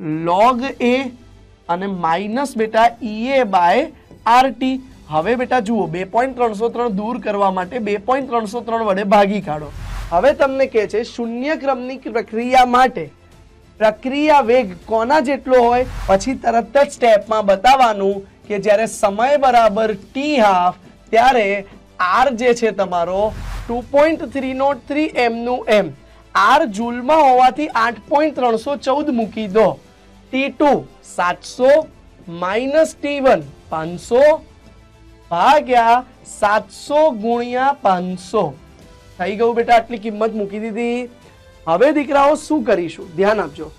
log a અને minus બેટા ea / rt હવે બેટા જુઓ 2.303 દૂર કરવા માટે 2.303 વડે ભાગી કાઢો હવે તમને કે છે શૂન્ય ક્રમની પ્રક્રિયા માટે પ્રક્રિયા વેગ કોના જેટલો હોય પછી તરત જ સ્ટેપ માં બતાવવાનું કે જ્યારે સમય બરાબર t 1/2 ત્યારે r જે છે તમારો 2.303 m નું m r જૂલ માં હોવાથી 8.314 મૂકી દો टी टू सात सौ माइनस टी वन पांच सौ भाग्या सात सौ गुणिया पांच सौ थी गयु बेटा आटली किमत मूकी थी हम दीकराओ शू कर ध्यान आपजो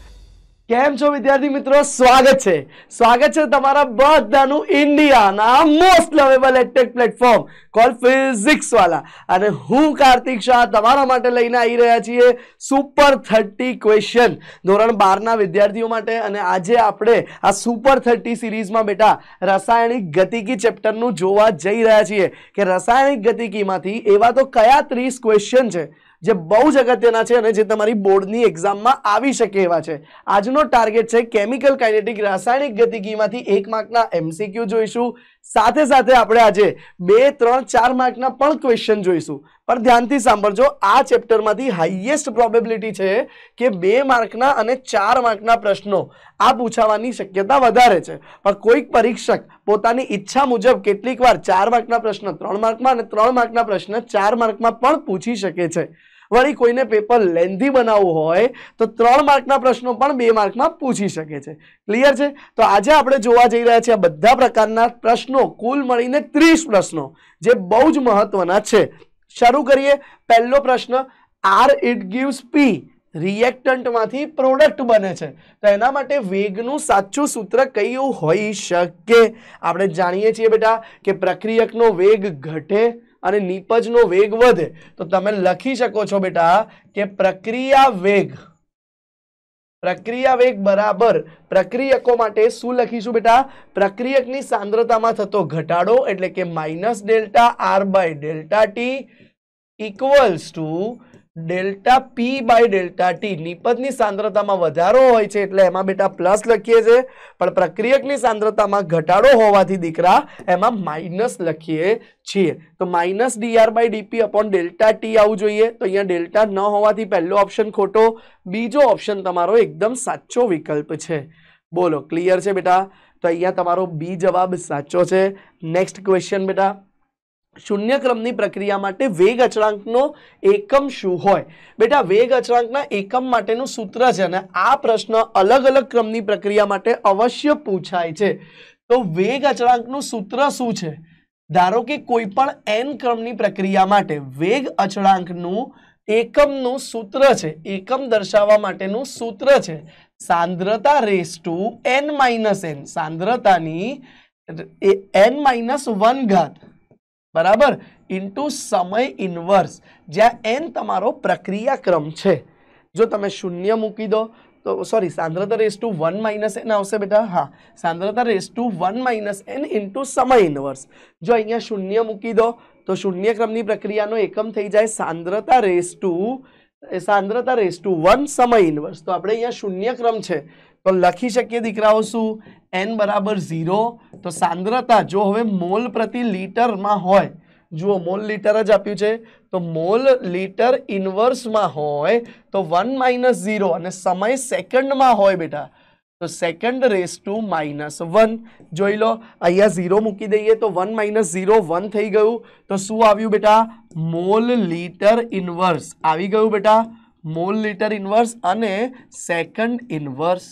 કેમ છો વિદ્યાર્થી મિત્રો સ્વાગત છે સ્વાગત છે તમારા બધાનુ ઇન્ડિયા ના most lovable tech platform call Physics Wallah અને હું કાર્તિક શાહ તમારા માટે લઈને આવી રહ્યો છે સુપર 30 ક્વેશ્ચન ધોરણ 12 ના વિદ્યાર્થીઓ માટે અને આજે આપણે આ સુપર 30 સિરીઝમાં બેટા રાસાયણિક ગતિગી કે ચેપ્ટર નું જોવા જઈ રહ્યા છીએ કે રાસાયણિક ગતિગી કે માંથી એવા તો કયા 30 ક્વેશ્ચન છે જે બહુ જગત દેના છે અને જે તમારી બોર્ડની एग्जामમાં આવી શકે એવા છે આજનો ટાર્ગેટ છે કેમિકલ કાઇનેટિક રાસાયણિક ગતિગીમાંથી 1 માર્ક ના एमसीक्यू જોઈશું સાથે સાથે આપણે આજે 2 3 4 માર્ક ના પણ ક્વેશ્ચન જોઈશું પણ ધ્યાનથી સાંભળજો આ ચેપ્ટરમાંથી હાઈએસ્ટ પ્રોબેબિલિટી છે કે 2 માર્ક ના અને 4 માર્ક ના પ્રશ્નો આ પૂછાવાની શક્યતા વધારે છે પણ કોઈ પરીક્ષક પોતાની ઈચ્છા મુજબ કેટલીક વાર 4 માર્ક ના પ્રશ્ન 3 માર્કમાં અને 3 માર્ક ના પ્રશ્ન 4 માર્કમાં પણ પૂછી શકે છે વળી કોઈને પેપર લેન્ધી બનાવવું હોય તો 3 માર્ક ના પ્રશ્નો પણ 2 માર્કમાં પૂછી શકે છે ક્લિયર છે તો આજે આપણે જોવા જઈ રહ્યા છીએ બધા પ્રકારના પ્રશ્નો કુલ મળીને 30 પ્રશ્નો જે બહુ જ મહત્વના છે શરૂ કરીએ પહેલો પ્રશ્ન r it gives p રીએક્ટન્ટમાંથી પ્રોડક્ટ બને છે તો એના માટે વેગ નું સાચું સૂત્ર કયું હોઈ શકે આપણે જાણીએ છીએ બેટા કે પ્રક્રિયકનો વેગ ઘટે અને નિપજનો વેગ વધે તો તમે લખી શકો છો બેટા કે પ્રક્રિયા વેગ પ્રક્રિયા વેગ બરાબર પ્રક્રિયકો માટે શું લખીશું બેટા પ્રક્રિયકની સાંદ્રતામાં થતો ઘટાડો એટલે કે minus delta r / delta t equals to delta p by delta t निपतની સાંદ્રતામાં વધારો હોય છે એટલે એમાં બેટા પ્લસ લખીએ છે પણ પ્રક્રિયકની સાંદ્રતામાં ઘટાડો થવાતી દેખરા એમાં માઈનસ લખીએ છીએ તો minus DR by DP upon delta t આવો જોઈએ તો અહીંયા ડેલ્ટા ન હોવાથી પહેલો ઓપ્શન ખોટો બીજો ઓપ્શન તમારો એકદમ સાચો વિકલ્પ છે બોલો ક્લિયર છે બેટા તો અહીંયા તમારો બી જવાબ સાચો છે નેક્સ્ટ ક્વેશ્ચન બેટા શૂન્યક્રમની પ્રક્રિયા માટે વેગ અચળાંકનો એકમ શું હોય બેટા વેગ અચળાંકના એકમ માટેનું સૂત્ર છે અને આ પ્રશ્ન અલગ અલગ ક્રમની પ્રક્રિયા માટે અવશ્ય પૂછાય છે તો વેગ અચળાંકનું સૂત્ર શું છે ધારો કે કોઈપણ એન ક્રમની પ્રક્રિયા માટે વેગ અચળાંકનું એકમનું સૂત્ર છે એકમ દર્શાવવા માટેનું સૂત્ર છે સાંદ્રતા raise to n minus n સાંદ્રતાની એન માઇનસ વન ઘાત બરાબર ઇન્ટુ સમય ઇન્વર્સ જ્યાં એન તમારો પ્રક્રિયાક્રમ છે જો તમે શૂન્ય મૂકી દો તો સોરી સાંદ્રતા raise to one minus n આવશે બેટા હા સાંદ્રતા raise to one minus n into સમય ઇન્વર્સ જો અહીંયા શૂન્ય મૂકી દો તો શૂન્યક્રમની પ્રક્રિયાનો એકમ થઈ જાય સાંદ્રતા રેસ ટુ સાંદ્રતા રેસ ટુ વન સમય ઇન્વર્સ તો આપણે અહીંયા શૂન્યક્રમ છે તો લખી શકે દીકરાઓ શું n બરાબર 0 તો સાંદ્રતા જો હવે મોલ પ્રતિ લિટર માં હોય જુઓ મોલ લિટર જ આપ્યું છે તો મોલ લિટર ઇનવર્સ માં હોય તો 1 - 0 અને સમય સેકન્ડ માં હોય બેટા તો સેકન્ડ રેસ ટુ માઈનસ 1 જોઈ લો આયા 0 મૂકી દઈએ તો 1 - 0 1 થઈ ગયું તો શું આવ્યું બેટા મોલ લિટર ઇનવર્સ આવી ગયું બેટા મોલ લિટર ઇનવર્સ અને સેકન્ડ ઇનવર્સ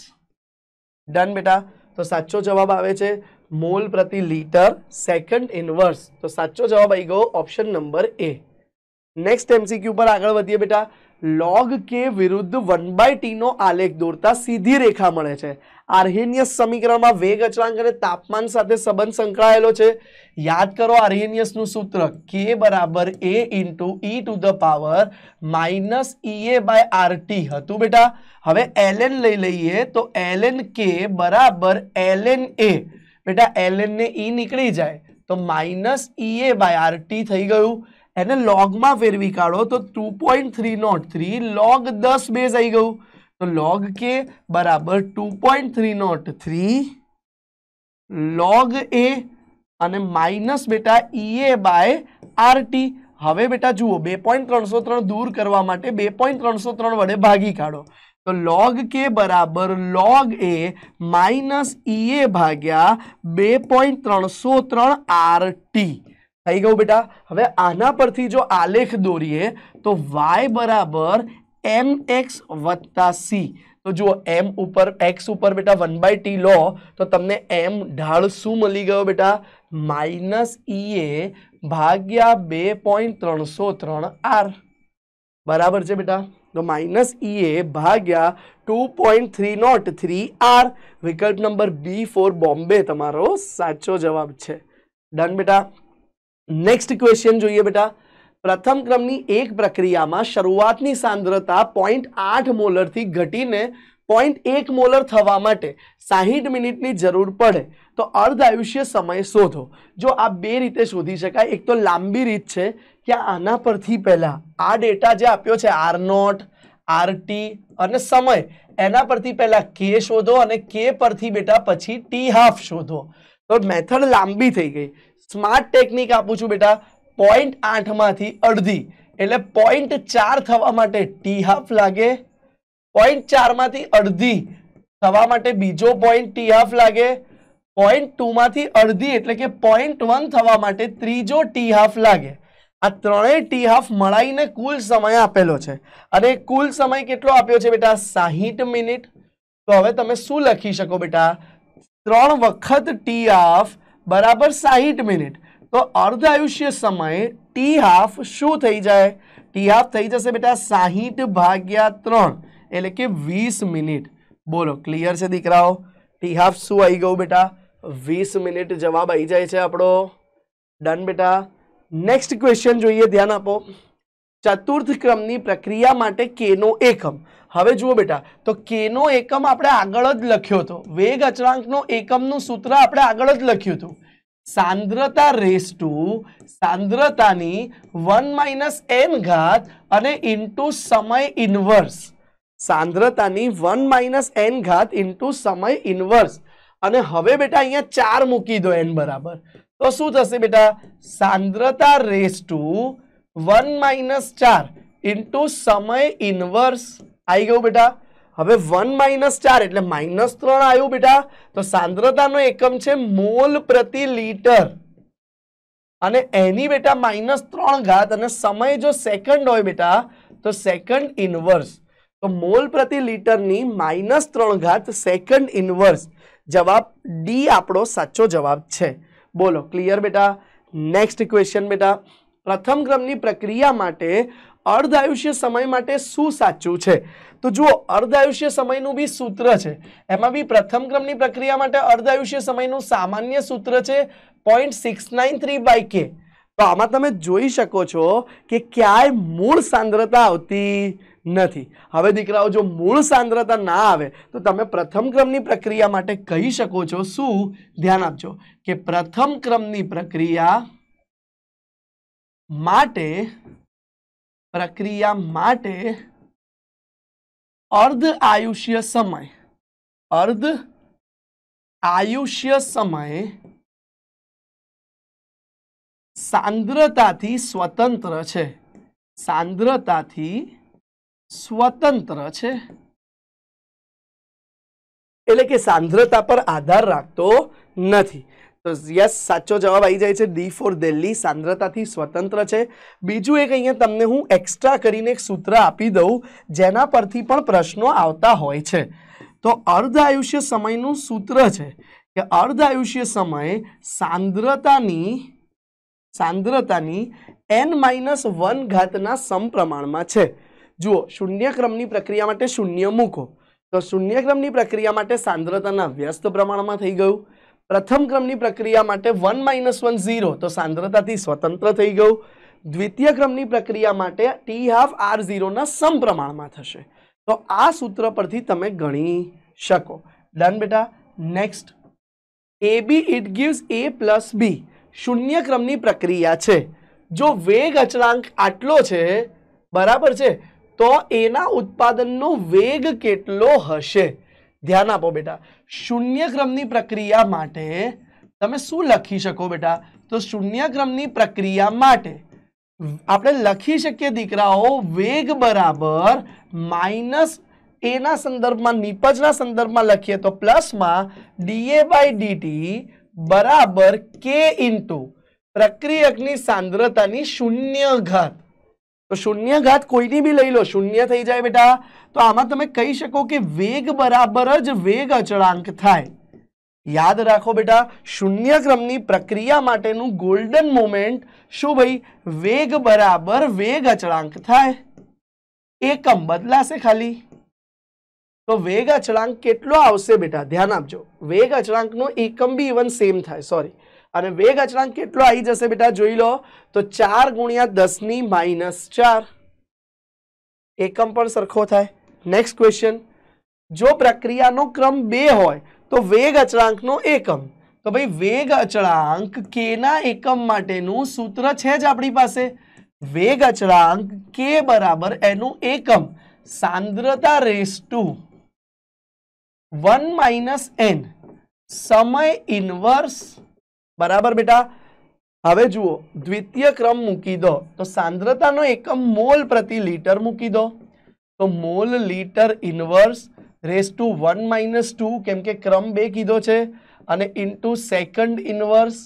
डन बेटा तो साचो जवाब आए मोल प्रति लीटर सेकंड इनवर्स तो साचो जवाब आई गो option number A next MCQ पर आगे बेटा લોગ કે વિરુદ્ધ વન બાય ટીનો આલેખ દોરતા સીધી રેખા મળે છે આર્હેનિયસ સમીકરણમાં વેગ અચળાંક અને તાપમાન સાથે સંબંધ સંકળાયેલો છે યાદ કરો આર્હેનિયસનું સૂત્ર કે બરાબર A into e to the power minus E A by RT હતું બેટા હવે એલએન લઈ લઈએ તો એલએન કે બરાબર એલએન એ બેટા એલએન ને ઈ e નીકળી જાય તો minus E A by RT થઈ ગયું અને log માં ફેરવી કાઢો તો 2.303 log 10 બેઝ આવી ગયો તો log k = 2.303 log a અને - beta ea / rt હવે બેટા જુઓ 2.303 દૂર કરવા માટે 2.303 વડે ભાગી કાઢો તો log k = log a - ea / 2.303 rt થઈ ગયું બેટા હવે આના પરથી જો આલેખ દોરીએ તો વાય બરાબર એમ એક્સ વત્તા સી તો જુઓ એમ ઉપર એક્સ ઉપર બેટા વન બાય ટી લો તો તમને એમ ઢાળ શું મળી ગયો બેટા માઇનસ ઈએ ભાગ્યા બે પોઈન્ટ ત્રણસો ત્રણ આર બરાબર છે બેટા તો માઇનસ ઈએ ભાગ્યા two point three nought three R વિકલ્પ નંબર બી ફોર બોમ્બે તમારો સાચો જવાબ છે ડન બેટા नेक्स्ट क्वेश्चन जो ये बेटा प्रथम क्रमની એક પ્રક્રિયામાં શરૂઆતની સાંદ્રતા 0.8 મોલર થી ઘટીને 0.1 મોલર થવામાંટે 60 મિનિટની જરૂર પડે તો અર્ધ આયુષ્ય સમય શોધો જો આ બે રીતે શોધી શકાય એક તો લાંબી રીત છે કે આના પરથી પહેલા આ ડેટા જે આપ્યો છે r0 rt અને સમય આના પરથી પહેલા k શોધો અને k પરથી બેટા પછી t1/2 શોધો તો મેથડ લાંબી થઈ ગઈ स्मार्ट टेक्निक आपू बेटा पॉइंट आठ मी अर्धी एट चार थवा टी हाफ लगे पॉइंट चार अर्धी थवा बीजो पॉइंट टी हाफ लगे पॉइंट टू मे अर्धी एट के पॉइंट वन थे तीजो टी हाफ लगे आ त्रय टी हाफ मई ने कुल समय आपेलो है कुल समय के बेटा साहिठ मिनिट तो हम ते शू लखी सको बेटा त्र वक्त टी हाफ बराबर 60 मिनट तो अर्धायुष्य समय टी हाफ शो થઈ જાય ટી હાફ થઈ જશે બેટા 60 ભાગ્યા 3 એટલે કે 20 મિનિટ બોલો ક્લિયર છે દીકરાઓ ટી હાફ શું આવી ગયો બેટા 20 મિનિટ જવાબ આવી જાય છે આપણો डन બેટા નેક્સ્ટ ક્વેશ્ચન જો યે ધ્યાન આપો ચતુર્થ ક્રમની પ્રક્રિયા માટે કે નો એકમ હવે જુઓ બેટા તો કે નો એકમ આપણે આગળ જ લખ્યો હતો વેગ અચળાંક નો એકમ નું સૂત્ર આપણે આગળ જ લખ્યું હતું સાંદ્રતા રેસ ટુ સાંદ્રતા ની 1 - n ઘાત અને ઇનટુ સમય ઇનવર્સ સાંદ્રતા ની 1 - n ઘાત ઇનટુ સમય ઇનવર્સ અને હવે બેટા અહીંયા 4 મૂકી દો n = તો શું થશે બેટા સાંદ્રતા રેસ ટુ વન માઇનસ ચાર ઇન્ટુ સમય ઇન્વર્સ આવી ગયું બેટા હવે વન માઇનસ ચાર એટલે માઇનસ ત્રણ આવ્યું બેટા તો સાંદ્રતાનો એકમ છે મોલ પ્રતિ લીટર અને એની બેટા માઇનસ ત્રણ ઘાત અને સમય જો સેકન્ડ હોય બેટા તો સેકન્ડ ઇન્વર્સ તો મોલ પ્રતિ લીટરની માઇનસ ત્રણ ઘાત સેકન્ડ ઇન્વર્સ જવાબ ડી આપણો સાચો જવાબ છે બોલો ક્લિયર બેટા નેક્સ્ટ ક્વેશ્ચન બેટા પ્રથમ ક્રમની પ્રક્રિયા માટે અર્ધ આયુષ્ય સમય માટે શું સાચું છે તો જુઓ અર્ધ આયુષ્ય સમય નું બી સૂત્ર છે એમાં બી પ્રથમ ક્રમની પ્રક્રિયા માટે અર્ધ આયુષ્ય સમય નું સામાન્ય સૂત્ર છે 0.693 / k તો આમાં તમે જોઈ શકો છો કે ક્યાંય મૂળ સાંદ્રતા આવતી નથી હવે દેખરાઓ જો મૂળ સાંદ્રતા ના આવે તો તમે પ્રથમ ક્રમની પ્રક્રિયા માટે કહી શકો છો શું ધ્યાન આપજો કે પ્રથમ ક્રમની પ્રક્રિયા માટે પ્રક્રિયા માટે અર્ધ આયુષ્ય સમય અર્ધ આયુષ્ય સમય સાંદ્રતાથી સ્વતંત્ર છે સાંદ્રતાથી સ્વતંત્ર છે એટલે કે સાંદ્રતા પર આધાર રાખતો નથી તો યસ સાચો જવાબ આઈ જાય છે D4 દિલ્હી સાંદ્રતાથી સ્વતંત્ર છે બીજું એક અહીંયા તમને હું એક્સ્ટ્રા કરીને એક સૂત્ર આપી દઉં જેના પરથી પણ પ્રશ્નો આવતા હોય છે તો અર્ધાયુષ્ય સમયનું સૂત્ર છે કે અર્ધાયુષ્ય સમય સાંદ્રતાની સાંદ્રતાની n - 1 ઘાતના સમપ્રમાણમાં છે જુઓ શૂન્ય ક્રમની પ્રક્રિયા માટે શૂન્ય મૂકો તો શૂન્ય ક્રમની પ્રક્રિયા માટે સાંદ્રતાના વ્યસ્ત પ્રમાણમાં થઈ ગયો પ્રથમ ક્રમની પ્રક્રિયા માટે 1 - 1 0 તો સાંદ્રતાથી સ્વતંત્ર થઈ ગયો દ્વિતીય ક્રમની પ્રક્રિયા માટે t 1/2 r 0 ના સમપ્રમાણમાં થશે તો આ સૂત્ર પરથી તમે ગણી શકો डन બેટા next ab it gives a + b શૂન્ય ક્રમની પ્રક્રિયા છે જો વેગ અચળાંક આટલો છે બરાબર છે તો a ના ઉત્પાદનનો વેગ કેટલો હશે ध्यान नापो बेटा शून्य क्रमनी प्रक्रिया माटे તમે શું લખી શકો બેટા તો શૂન્ય ક્રમની પ્રક્રિયા માટે આપણે લખી શકીએ દીકરાઓ વેગ બરાબર માઈનસ a ના સંદર્ભમાં નિપજના સંદર્ભમાં લખીએ તો પ્લસ માં da/dt = k * પ્રક્રિયકની સાંદ્રતાની શૂન્ય ઘાત તો શૂન્ય ઘાત કોઈની ભી લઈ લો શૂન્ય થઈ જાય બેટા તો આમાં તમે કહી શકો કે વેગ બરાબર જ વેગ અચળાંક થાય યાદ રાખો બેટા શૂન્ય ક્રમની પ્રક્રિયા માટેનું ગોલ્ડન મોમેન્ટ શું ભાઈ વેગ બરાબર વેગ અચળાંક થાય એકમ બદલાશે ખાલી તો વેગ અચળાંક કેટલો આવશે બેટા ધ્યાન આપજો વેગ અચળાંકનો એકમ બીવન સેમ થાય સોરી અને વેગ અચળાંક કેટલો આવી જશે બેટા જોઈ લો તો 4 * 10 ની -4 એકમ પર સરખો થાય નેક્સ્ટ ક્વેશ્ચન જો પ્રક્રિયાનો ક્રમ 2 હોય તો વેગ અચળાંકનો એકમ તો ભાઈ વેગ અચળાંક કે ના એકમ માટેનું સૂત્ર છે જ આપણી પાસે વેગ અચળાંક K = એનું એકમ સાંદ્રતા રેસ ટુ 1 - n સમય ઇનવર્સ बराबर बेटा હવે જુઓ દ્વિતીય ક્રમ મૂકી દો તો સાંદ્રતાનો એકમ મોલ પ્રતિ લિટર મૂકી દો તો mole litre inverse raise to 1 - 2 કેમ કે ક્રમ બે કીધો છે અને ઇનટુ સેકન્ડ ઇનવર્સ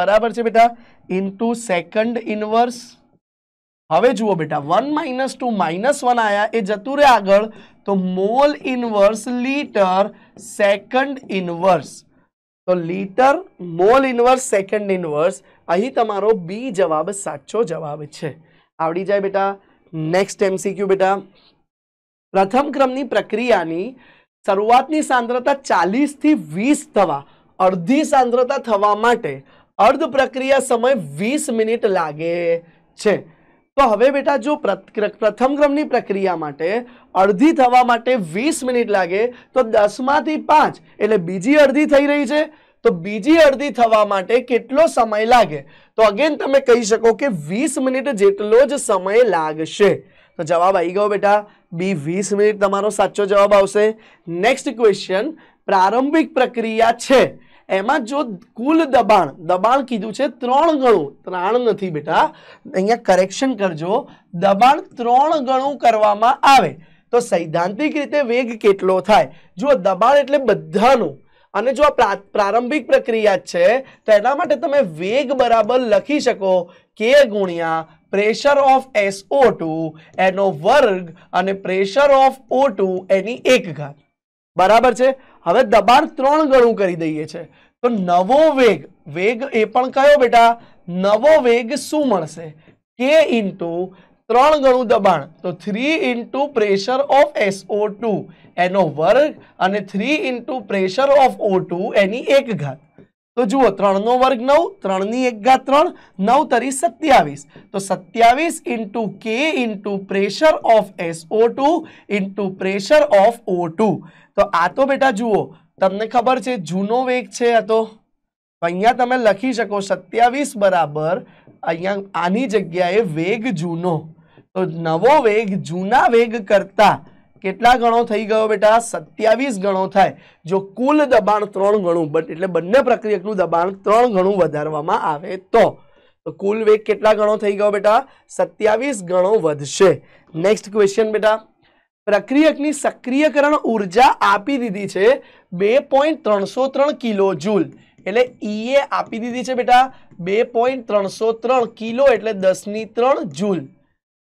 બરાબર છે બેટા ઇનટુ સેકન્ડ ઇનવર્સ હવે જુઓ બેટા 1 - 2 - 1 આયા એ જ અતુર આગળ તો mole inverse litre second inverse 4 litre mole inverse second inverse આહી તમારો બી જવાબ સાચો જવાબ છે આવડી જાય બેટા નેક્સ્ટ एमसीक्यू બેટા પ્રથમ ક્રમની પ્રક્રિયાની શરૂઆતની સાંદ્રતા 40 થી 20 થવા અર્ધી સાંદ્રતા થવા માટે અર્ધ પ્રક્રિયા સમય 20 મિનિટ લાગે છે હોવે બેટા જો પ્રથમ ગ્રમની પ્રક્રિયા માટે અર્ધિત થવા માટે 20 મિનિટ લાગે તો 10 માંથી 5 એટલે બીજી અર્ધી થઈ રહી છે તો બીજી અર્ધી થવા માટે કેટલો સમય લાગે તો અગેન તમે કહી શકો કે 20 મિનિટ જેટલો જ સમય લાગશે તો જવાબ આવી ગયો બેટા b 20 મિનિટ તમારો સાચો જવાબ આવશે નેક્સ્ટ ક્વેશ્ચન પ્રારંભિક પ્રક્રિયા છે એમાં જો કુલ દબાણ દબાણ કીધું છે 3 ગણો તો આણા નથી બેટા અહિયાં કરેક્શન કરજો દબાણ 3 ગણો કરવામાં આવે તો સૈદ્ધાંતિક રીતે વેગ કેટલો થાય જો દબાણ એટલે બધાનું અને જો આ પ્રારંભિક પ્રક્રિયા છે તો એના માટે તમે વેગ બરાબર લખી શકો કે એ ગુણ્યા પ્રેશર ઓફ SO2 એનો વર્ગ અને પ્રેશર ઓફ O2 એની એક ઘા बराबर छे હવે દબાણ ત્રણ ગણું કરી દઈએ છે તો નવો વેગ વેગ એ પણ કહો બેટા નવો વેગ સુ મળશે કે ઇનટુ ત્રણ ગણું દબાણ તો 3 ઇનટુ પ્રેશર ઓફ SO2 એનો વર્ગ અને 3 ઇનટુ પ્રેશર ઓફ O2 એની એક ઘા तो जो 3 નો વર્ગ 9 3 ની 1 ઘાત 3 9 * 3 27 તો 27 * k * pressure of SO2 * pressure of O2 તો આ તો બેટા જુઓ તમને ખબર છે જૂનો વેગ છે આ તો અહીંયા તમે લખી શકો 27 = અહીંયા આની જગ્યાએ વેગ જૂનો તો નવો વેગ જૂના વેગ કરતા કેટલા ગણો થઈ ગયો બેટા 27 ગણો થાય જો કુલ દબાણ 3 ગણો બટ એટલે બંને પ્રક્રિયક નું દબાણ 3 ગણો વધારવામાં આવે તો તો કુલ વે કેટલા ગણો થઈ ગયો બેટા 27 ગણો વધશે નેક્સ્ટ ક્વેશ્ચન બેટા પ્રક્રિયક ની સક્રિયકરણ ઊર્જા આપી દીધી છે 2.303 કિલો જૂલ એટલે EA આપી દીધી છે બેટા 2.303 કિલો એટલે 10 ની 3 જૂલ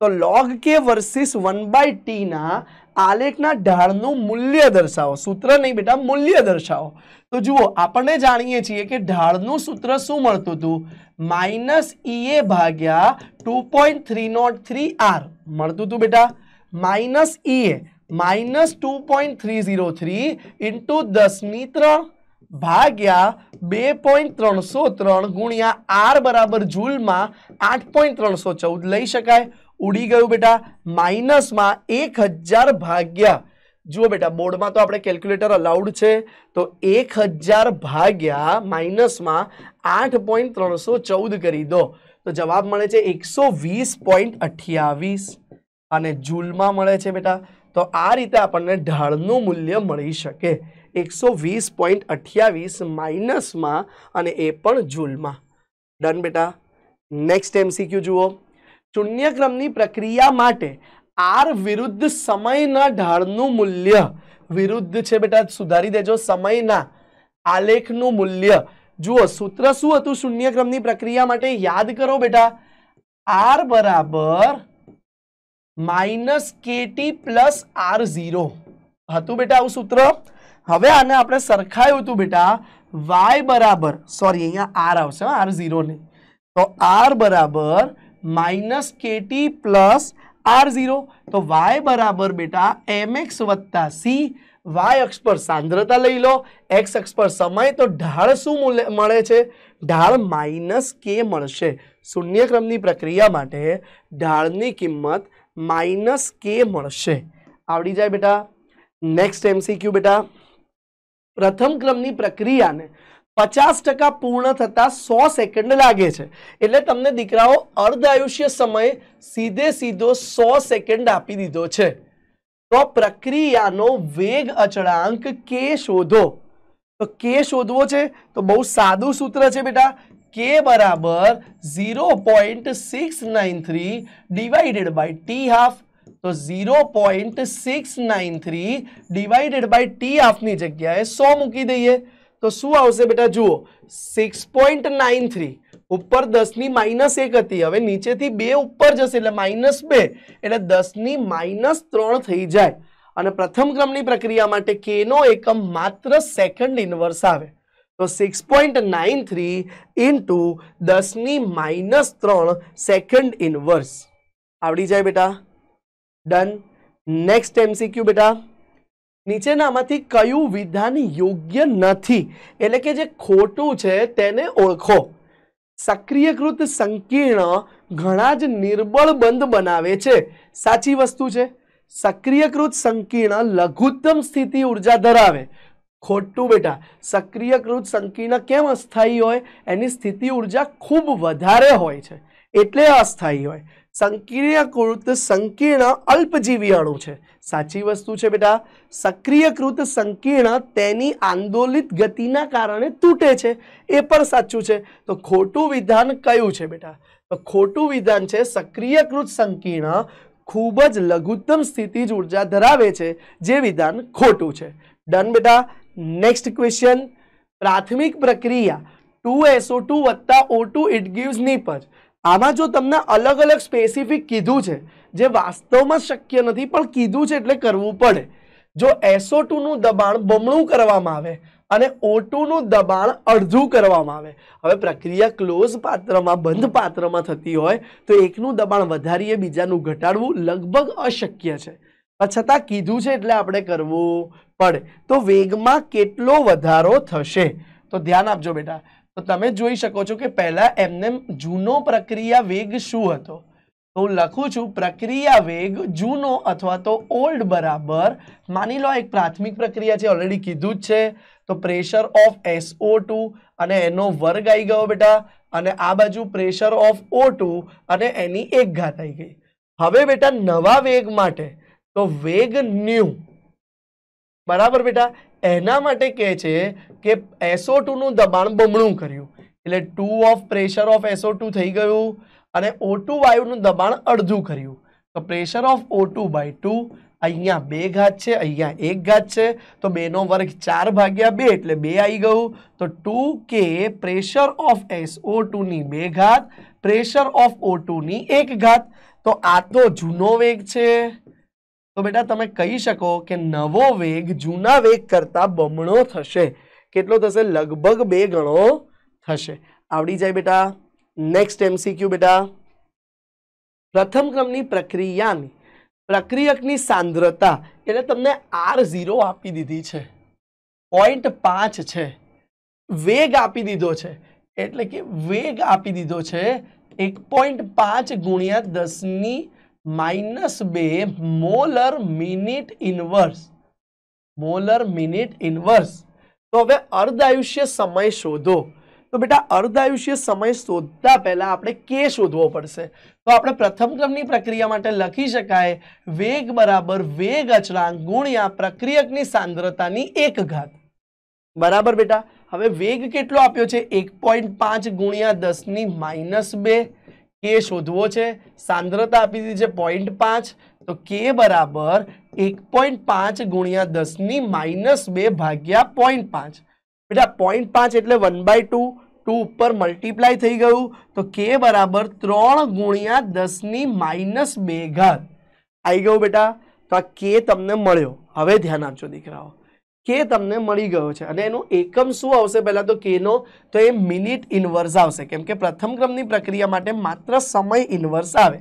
તો log કે વર્સીસ 1/t ના आलेखना ढाल નું મૂલ્ય દર્શાવો સૂત્ર નહીં બેટા મૂલ્ય દર્શાવો તો જુઓ આપણે જાણીએ છીએ કે ઢાળ નું સૂત્ર શું મળતું હતું -EA / 2.303R મળતું હતું બેટા -EA -2.303 * 10^3 / 2.303 * R = જુલમાં 8.314 લઈ શકાય ઉડી ગયું બેટા માઇનસમાં એક હજાર ભાગ્યા જુઓ બેટા બોર્ડમાં તો આપણે કેલ્ક્યુલેટર અલાઉડ છે તો એક હજાર ભાગ્યા માઇનસમાં આઠ પોઈન્ટ ત્રણસો ચૌદ કરી દો તો જવાબ મળે છે એકસો વીસ પોઈન્ટ અઠ્યાવીસ અને જૂલમાં મળે છે બેટા તો આ રીતે આપણને ઢાળનું મૂલ્ય મળી શકે એકસો વીસ પોઈન્ટ અઠ્યાવીસ માઇનસમાં અને એ પણ જૂલમાં ડન બેટા નેક્સ્ટ એમસીક્યુ જુઓ शून्य क्रम प्रक्रिया माटे, आर विरुद्ध समय ढाण मूल्य विरुद्ध है बेटा सुधारी देंजो समय आलेख न मूल्य जुओ सूत्र शुत शून्य क्रम प्रक्रिया माटे, याद करो बेटा आर बराबर minus k T plus are zero बेटा सूत्र हम आने आप सरखाय बेटा वाय बराबर सॉरी अँ आर हाँ, आर जीरो ने तो आर बराबर minus k T plus are zero तो वाय बराबर बेटा एम एक्स वत्ता सी वाय अक्ष पर सांद्रता ले लो एक्स अक्ष पर समय तो ढाल शू मे ढाल माइनस के मैं शून्य क्रम की प्रक्रिया ढाड़ी किमत माइनस के मैसे आड़ी जाए बेटा नेक्स्ट एम सी क्यू बेटा प्रथम क्रम की प्रक्रिया ने 50% पूर्ण થતા 100 સેકન્ડ લાગે છે એટલે તમે દીકરાઓ અર્ધ આયુષ્ય સમય સીधे-સીધો 100 સેકન્ડ આપી દીધો છે તો પ્રક્રિયાનો વેગ અચળાંક k શોધો તો k શોધવો છે તો બહુ સાદો સૂત્ર છે બેટા k = 0.693 / t1/2 તો 0.693 / t1/2 ની જગ્યાએ 100 મૂકી દઈએ તો સુવાઉસે બેટા જુઓ 6.93 ઉપર 10 ની -1 હતી હવે નીચેથી 2 ઉપર જશે એટલે -2 એટલે 10 ની -3 થઈ જાય અને પ્રથમ ક્રમની પ્રક્રિયા માટે કેનો એકમ માત્ર સેકન્ડ ઇન્વર્સ આવે તો 6.93 * 10 ની -3 સેકન્ડ ઇન્વર્સ આવડી જાય બેટા डन નેક્સ્ટ એમસીક્યુ બેટા નીચેનામાંથી કયું વિધાન યોગ્ય નથી એટલે કે જે ખોટું છે તેને ઓળખો સક્રિયકૃત સંકીર્ણ ઘણા જ નિર્બળ બંધ બનાવે છે સાચી વસ્તુ છે સક્રિયકૃત સંકીર્ણ લઘુત્તમ સ્થિતિ ઉર્જા ધરાવે ખોટું બેટા સક્રિયકૃત સંકીર્ણ કેમ અસ્થાયી હોય એની સ્થિતિ ઉર્જા ખૂબ વધારે હોય છે એટલે અસ્થાયી હોય સંકિર્ણકૃત સંકીર્ણ અલ્પજીવીયણું છે સાચી વસ્તુ છે બેટા સક્રિયકૃત સંકીર્ણ તેની আন্দোলિત ગતિના કારણે તૂટે છે એ પર સાચું છે તો ખોટું વિધાન કયું છે બેટા તો ખોટું વિધાન છે સક્રિયકૃત સંકીર્ણ ખૂબ જ લઘુત્તમ સ્થિતિજ ઊર્જા ધરાવે છે જે વિધાન ખોટું છે डन બેટા નેક્સ્ટ ક્વેશ્ચન પ્રાથમિક પ્રક્રિયા 2SO2 + O2 ઇટ ગિવ્સ નિપજ આવા જો તમને અલગ અલગ સ્પેસિફિક કીધું છે જે વાસ્તવમાં શક્ય નથી પણ કીધું છે એટલે કરવું પડે જો SO2 નું દબાણ બમણું કરવામાં આવે અને O2 નું દબાણ અડધું કરવામાં આવે હવે પ્રક્રિયા ક્લોઝ પાત્રમાં બંધ પાત્રમાં થતી હોય તો એક નું દબાણ વધારીએ બીજા નું ઘટાડવું લગભગ અશક્ય છે છતાં કીધું છે એટલે આપણે કરવું પડે તો વેગમાં કેટલો વધારો થશે તો ધ્યાન આપજો બેટા તો તમે જોઈ શકો છો કે પહેલા એમને જૂનો પ્રક્રિયા વેગ શું હતો તો હું લખું છું પ્રક્રિયા વેગ જૂનો અથવા તો ઓલ્ડ બરાબર માની લો એક પ્રાથમિક પ્રક્રિયા છે ઓલરેડી કીધું જ છે તો પ્રેશર ઓફ એસઓ અને એનો વર્ગ આવી ગયો બેટા અને આ બાજુ પ્રેશર ઓફ ઓ અને એની એક ઘાત આવી ગઈ હવે બેટા નવા વેગ માટે તો વેગ ન્યૂ બરાબર બેટા એના માટે કહે છે કે SO2 નું દબાણ બમણું કર્યું એટલે 2 ઓફ પ્રેશર ઓફ SO2 થઈ ગયું અને O2 વાયુનું દબાણ અડધું કર્યું તો પ્રેશર ઓફ O2 / 2 અહીંયા 2 ઘાત છે અહીંયા 1 ઘાત છે તો 2 નો વર્ગ 4 ભાગ્યા 2 એટલે 2 આવી ગયું તો 2k પ્રેશર ઓફ SO2 ની 2 ઘાત પ્રેશર ઓફ O2 ની 1 ઘાત તો આ તો જુનો વેગ છે તો બેટા તમે કહી શકો કે નવો વેગ જૂના વેગ કરતાં બમણો થશે કેટલો થશે લગભગ બે ગણો થશે આવડી જાય બેટા નેક્સ્ટ એમસીક્યુ બેટા પ્રથમ ક્રમની પ્રક્રિયાની પ્રક્રિયકની સાંદ્રતા એટલે તમને આર ઝીરો આપી દીધી છે પોઈન્ટ પાંચ છે વેગ આપી દીધો છે એટલે કે વેગ આપી દીધો છે એક પોઈન્ટ પાંચ ગુણ્યા દસની -2 molar minute inverse molar minute inverse तो હવે અર્ધાયુષ્ય સમય શોધો તો બેટા અર્ધાયુષ્ય સમય શોધતા પહેલા આપણે કે શોધવો પડશે તો આપણે પ્રથમ ક્રમની પ્રક્રિયા માટે લખી શકાય વેગ બરાબર વેગ અચળાંક ગુણ્યા પ્રક્રિયકની સાંદ્રતાની એક ઘાત બરાબર બેટા હવે વેગ કેટલો આપ્યો છે 1.5 * 10 ની -2 k શોધવો છે સાંદ્રતા આપી દીધી છે 0.5 તો k બરાબર 1.5 * 10^-2 / 0.5 બેટા 0.5 એટલે 1/2 2 ઉપર મલ્ટીપ્લાય થઈ ગયું તો k બરાબર 3 * 10^-2 ઘાત આવી ગયો બેટા તો k તમને મળ્યો હવે ધ્યાન આપજો દેખરાઓ k તમને મળી ગયો છે અને એનો એકમ શું આવશે પહેલા તો k નો તો એ મિનિટ ઇનવર્સ આવશે કેમ કે પ્રથમ ક્રમની પ્રક્રિયા માટે માત્ર સમય ઇનવર્સ આવે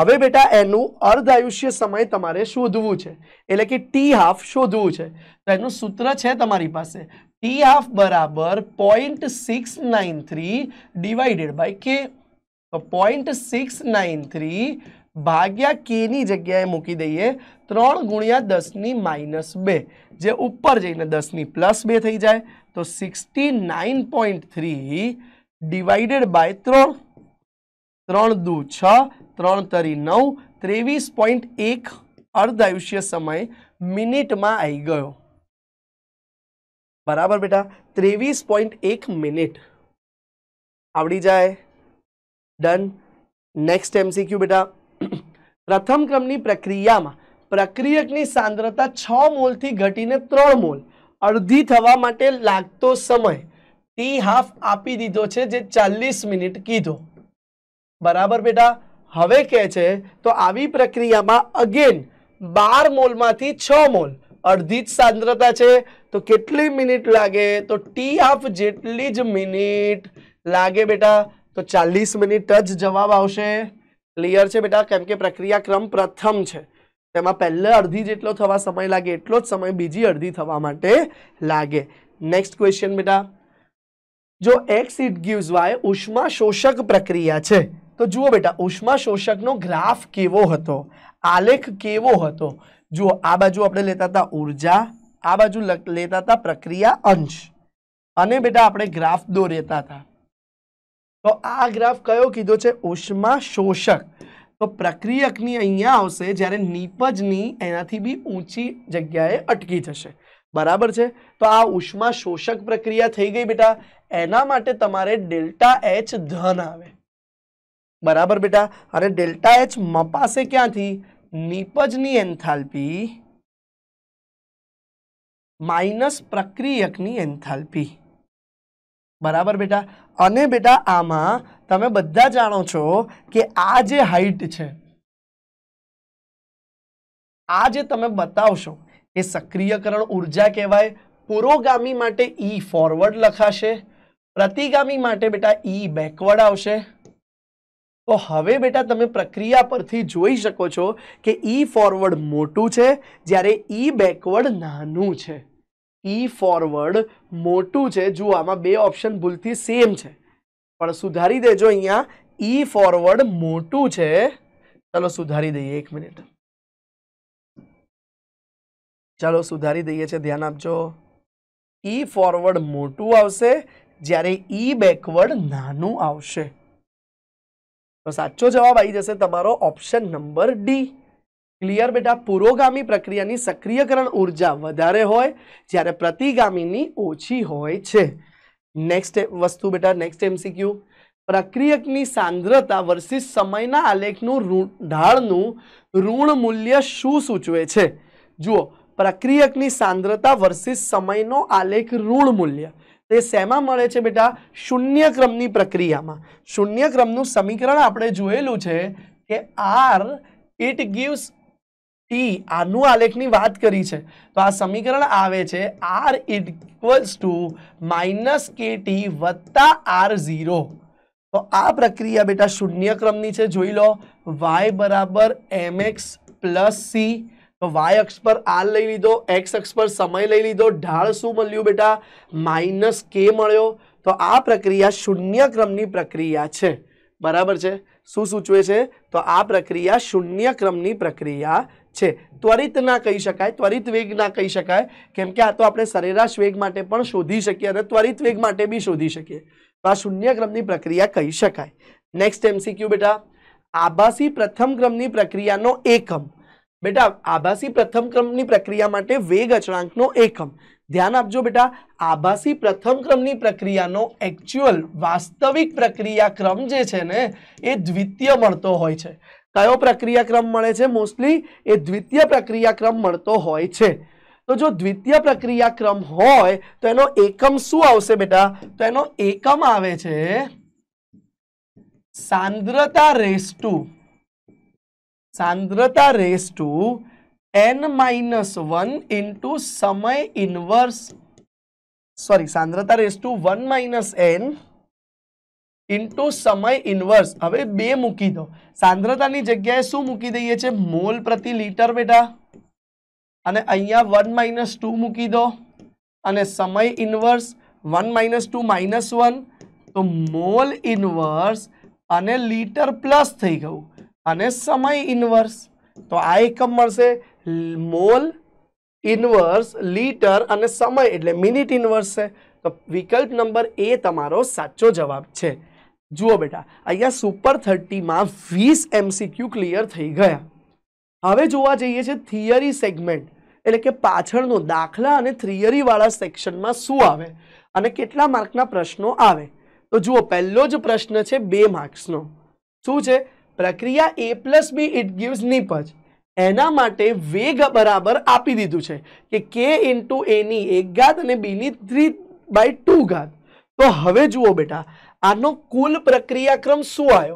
હવે બેટા એનું અર્ધાયુષ્ય સમય તમારે શોધવું છે એટલે કે t 1/2 શોધવું છે તો એનું સૂત્ર છે તમારી પાસે t 1/2 = 0.693 / k તો 0.693 भाग्या के जगह मूकी दी है तर गुणिया दस माइनस बे जे ऊपर जाइने दस प्लस बे थी जाए तो sixty nine point three divided by त्र तर दू छ त्र तरी नौ तेवीस पॉइंट एक अर्धायुष्य समय मिनिट में आई गय बराबर बेटा तेवीस पॉइंट एक मिनिट आवड़ी जाए डन नेक्स्ट एमसीक्यू बेटा પ્રથમ ક્રમની પ્રક્રિયામાં પ્રક્રિયકની સાંદ્રતા 6 મોલ થી ઘટીને 3 મોલ અડધી થવા માટે લાગતો સમય t1/2 આપી દીધો છે જે 40 મિનિટ કીધો બરાબર બેટા હવે કે છે તો આવી પ્રક્રિયામાં અગેન 12 મોલમાંથી 6 મોલ અડધી સાંદ્રતા છે તો કેટલી મિનિટ લાગે તો t1/2 જ કેટલી જ મિનિટ લાગે બેટા તો 40 મિનિટ જ જવાબ આવશે क्लियर छे बेटा કેમ કે પ્રક્રિયા ક્રમ પ્રથમ છે કેમાં પહેલા અડધી જેટલો થવા સમય લાગે એટલો જ સમય બીજી અડધી થવા માટે લાગે નેક્સ્ટ ક્વેશ્ચન બેટા જો x ઇટ ગિવ્સ y ઉષ્મા શોષક પ્રક્રિયા છે તો જુઓ બેટા ઉષ્મા શોષક નો graph કેવો હતો આલેખ કેવો હતો જો આ બાજુ આપણે લેતા હતા ઊર્જા આ બાજુ લેતા હતા પ્રક્રિયા અંશ અને બેટા આપણે graph દોરતા હતા તો આ ગ્રાફ કયો કીધો છે ઉષ્મા શોષક તો પ્રક્રિયકની અહીંયા આવશે જ્યારે નીપજની એનાથી બી ઊંચી જગ્યાએ અટકી જશે બરાબર છે તો આ ઉષ્મા શોષક પ્રક્રિયા થઈ ગઈ બેટા એના માટે તમારે ડેલ્ટા h ધન આવે બરાબર બેટા અરે ડેલ્ટા h મપાસે ક્યાં થી નીપજની એન્થાલ્પી માઈનસ પ્રક્રિયકની એન્થાલ્પી બરાબર બેટા અને બેટા આમાં તમે બધા જાણો છો કે આ જે હાઈટ છે આ જે તમે બતાવશો એ સક્રિયકરણ ઉર્જા કહેવાય પુરોગામી માટે ઈ e ફોરવર્ડ લખાશે પ્રતિગામી માટે બેટા ઈ e બેકવર્ડ આવશે તો હવે બેટા તમે પ્રક્રિયા પરથી જોઈ શકો છો કે ઈ e ફોરવર્ડ મોટું છે જ્યારે ઈ બેકવર્ડ નાનું છે ई फॉरवर्ड મોટો છે જુઓ આમાં બે ઓપ્શન બિલકુલ સેમ છે પર સુધારી દેજો અહીંયા ઈ ફોરવર્ડ મોટો છે ચલો સુધારી દઈએ 1 મિનિટ ચલો સુધારી દઈએ છે ધ્યાન આપજો ઈ ફોરવર્ડ મોટો આવશે જ્યારે ઈ બેકવર્ડ નાનો આવશે બસ આછો જવાબ આવી જશે તમારો ઓપ્શન નંબર ડી क्लियर बेटा पुरोगामी प्रक्रियांनी सक्रियकरण ऊर्जा વધારે હોય જ્યારે પ્રતિગામીની ઓછી હોય છે નેક્સ્ટ વેસ્તુ બેટા નેક્સ્ટ एमसीक्यू પ્રક્રિયકની સાંદ્રતા વર્સીસ સમયના આલેખનો ઢાળનું ઋણ મૂલ્ય શું સૂચવે છે જુઓ પ્રક્રિયકની સાંદ્રતા વર્સીસ સમયનો આલેખ ઋણ મૂલ્ય તો એ શેમાં મળે છે બેટા શૂન્ય ક્રમની પ્રક્રિયામાં શૂન્ય ક્રમનું સમીકરણ આપણે જોયેલું છે કે r इट गिव्स आलेखनी आखनी बात करी है तो आ समीकरण आए r equals to minus k t वत्ता आर जीरो तो आ प्रक्रिया बेटा शून्य क्रमनी है जी लो वाय बराबर एम एक्स प्लस सी तो वाई अक्ष पर आर लई लीधो एक्स अक्ष पर समय लई लीधो ढाल शू मू बेटा माइनस के मो तो आ प्रक्रिया शून्य क्रमनी प्रक्रिया है बराबर है शू सूचवे तो आ प्रक्रिया शून्य क्रमनी प्रक्रिया त्वरित ना कह イ सकાય त्वरित वेग ना कह イ सकાય કેમકે આ તો આપણે સરેરાશ વેગ માટે પણ શોધી શકીએ અને ત્વરિત વેગ માટે બી શોધી શકીએ પા શૂન્ય ગ્રામ ની પ્રક્રિયા कह イ શકાય નેક્સ્ટ એમસીક્યુ બેટા આભાસી પ્રથમ ગ્રામ ની પ્રક્રિયા નો એકમ બેટા આભાસી પ્રથમ ગ્રામ ની પ્રક્રિયા માટે વેગ અચળાંક નો એકમ ધ્યાન આપજો બેટા આભાસી પ્રથમ ગ્રામ ની પ્રક્રિયા નો એક્ચ્યુઅલ વાસ્તવિક પ્રક્રિયા ક્રમ જે છે ને એ દ્વિતીય મણતો હોય છે કયો પ્રક્રિયાક્રમ મળે છે મોસ્ટલી એ દ્વિતીય પ્રક્રિયાક્રમ મળતો હોય છે તો જો દ્વિતીય પ્રક્રિયાક્રમ હોય તો એનો એકમ શું આવશે બેટા તો એનો એકમ આવે છે સાંદ્રતા રેસ ટુ સાંદ્રતા raise to n minus one into સમય ઇન્વર્સ સોરી સાંદ્રતા raise to one minus n into સમય ઇન્વર્સ હવે બે મૂકી દો સાંદ્રતાની જગ્યાએ શું મૂકી દઈએ છે મોલ પ્રતિ લીટર બેટા અને અહીંયા વન માઇનસ ટુ મૂકી દો અને સમય inverse one minus two minus one તો મોલ ઇન્વર્સ અને લીટર પ્લસ થઈ ગયું અને સમય ઇન્વર્સ તો આ એકમ મળશે મોલ ઇન્વર્સ લીટર અને સમય એટલે મિનિટ ઇન્વર્સ છે તો વિકલ્પ નંબર એ તમારો સાચો જવાબ છે જુઓ બેટા આયા સુપર 30 માં 20 एमसीक्यू ક્લિયર થઈ ગયા હવે જોવા જોઈએ છે થિયરી સેગમેન્ટ એટલે કે પાછળનો દાખલો અને થિયરી વાળા સેક્શનમાં શું આવે અને કેટલા માર્કના પ્રશ્નો આવે તો જુઓ પહેલો જ પ્રશ્ન છે 2 માર્ક્સનો શું છે પ્રક્રિયા a + b ઇટ ગિવ્સ નીપચ એના માટે વેગ બરાબર આપી દીધું છે કે k * a ની 1 ઘાત અને b ની 3 / 2 ઘાત તો હવે જુઓ બેટા आल प्रक्रियाक्रम शु आयो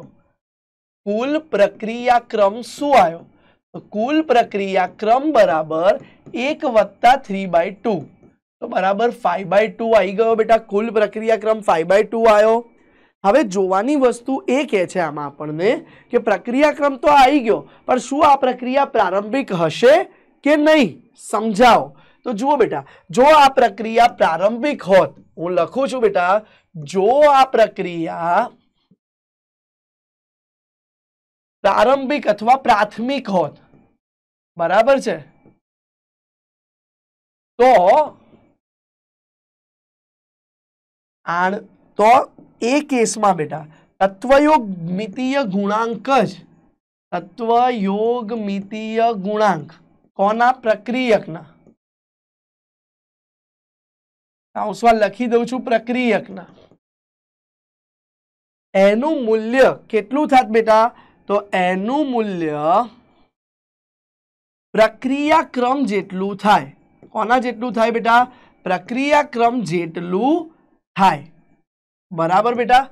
कुल प्रक्रियाक्रम शु आयो कुल प्रक्रियाक्रम बराबर एक वत्ता थ्री बाय टू तो बराबर फाइव बाय टू आई गयो बेटा कुल प्रक्रियाक्रम फाइव बाय टू आयो हमें जो वस्तु ए कहे आम आपने के प्रक्रियाक्रम तो आई गयो पर शू आ प्रक्रिया प्रारंभिक हे के नही समझाओ तो जुओ बेटा जो आ प्रक्रिया प्रारंभिक होत हूँ लखू छू बेटा जो आ प्रक्रिया प्रारंभिक अथवा प्राथमिक होत बराबर छे तो आण, तो एक केस में बेटा तत्वयोग मितीय गुणांक तत्वयोग मितीय गुणांक को प्रक्रियक આવસાળ લખી દઉ છું પ્રક્રિયકના એ નું મૂલ્ય કેટલું થાય બેટા તો એ નું મૂલ્ય પ્રક્રિયા ક્રમ જેટલું થાય કોના જેટલું થાય બેટા પ્રક્રિયા ક્રમ જેટલું થાય બરાબર બેટા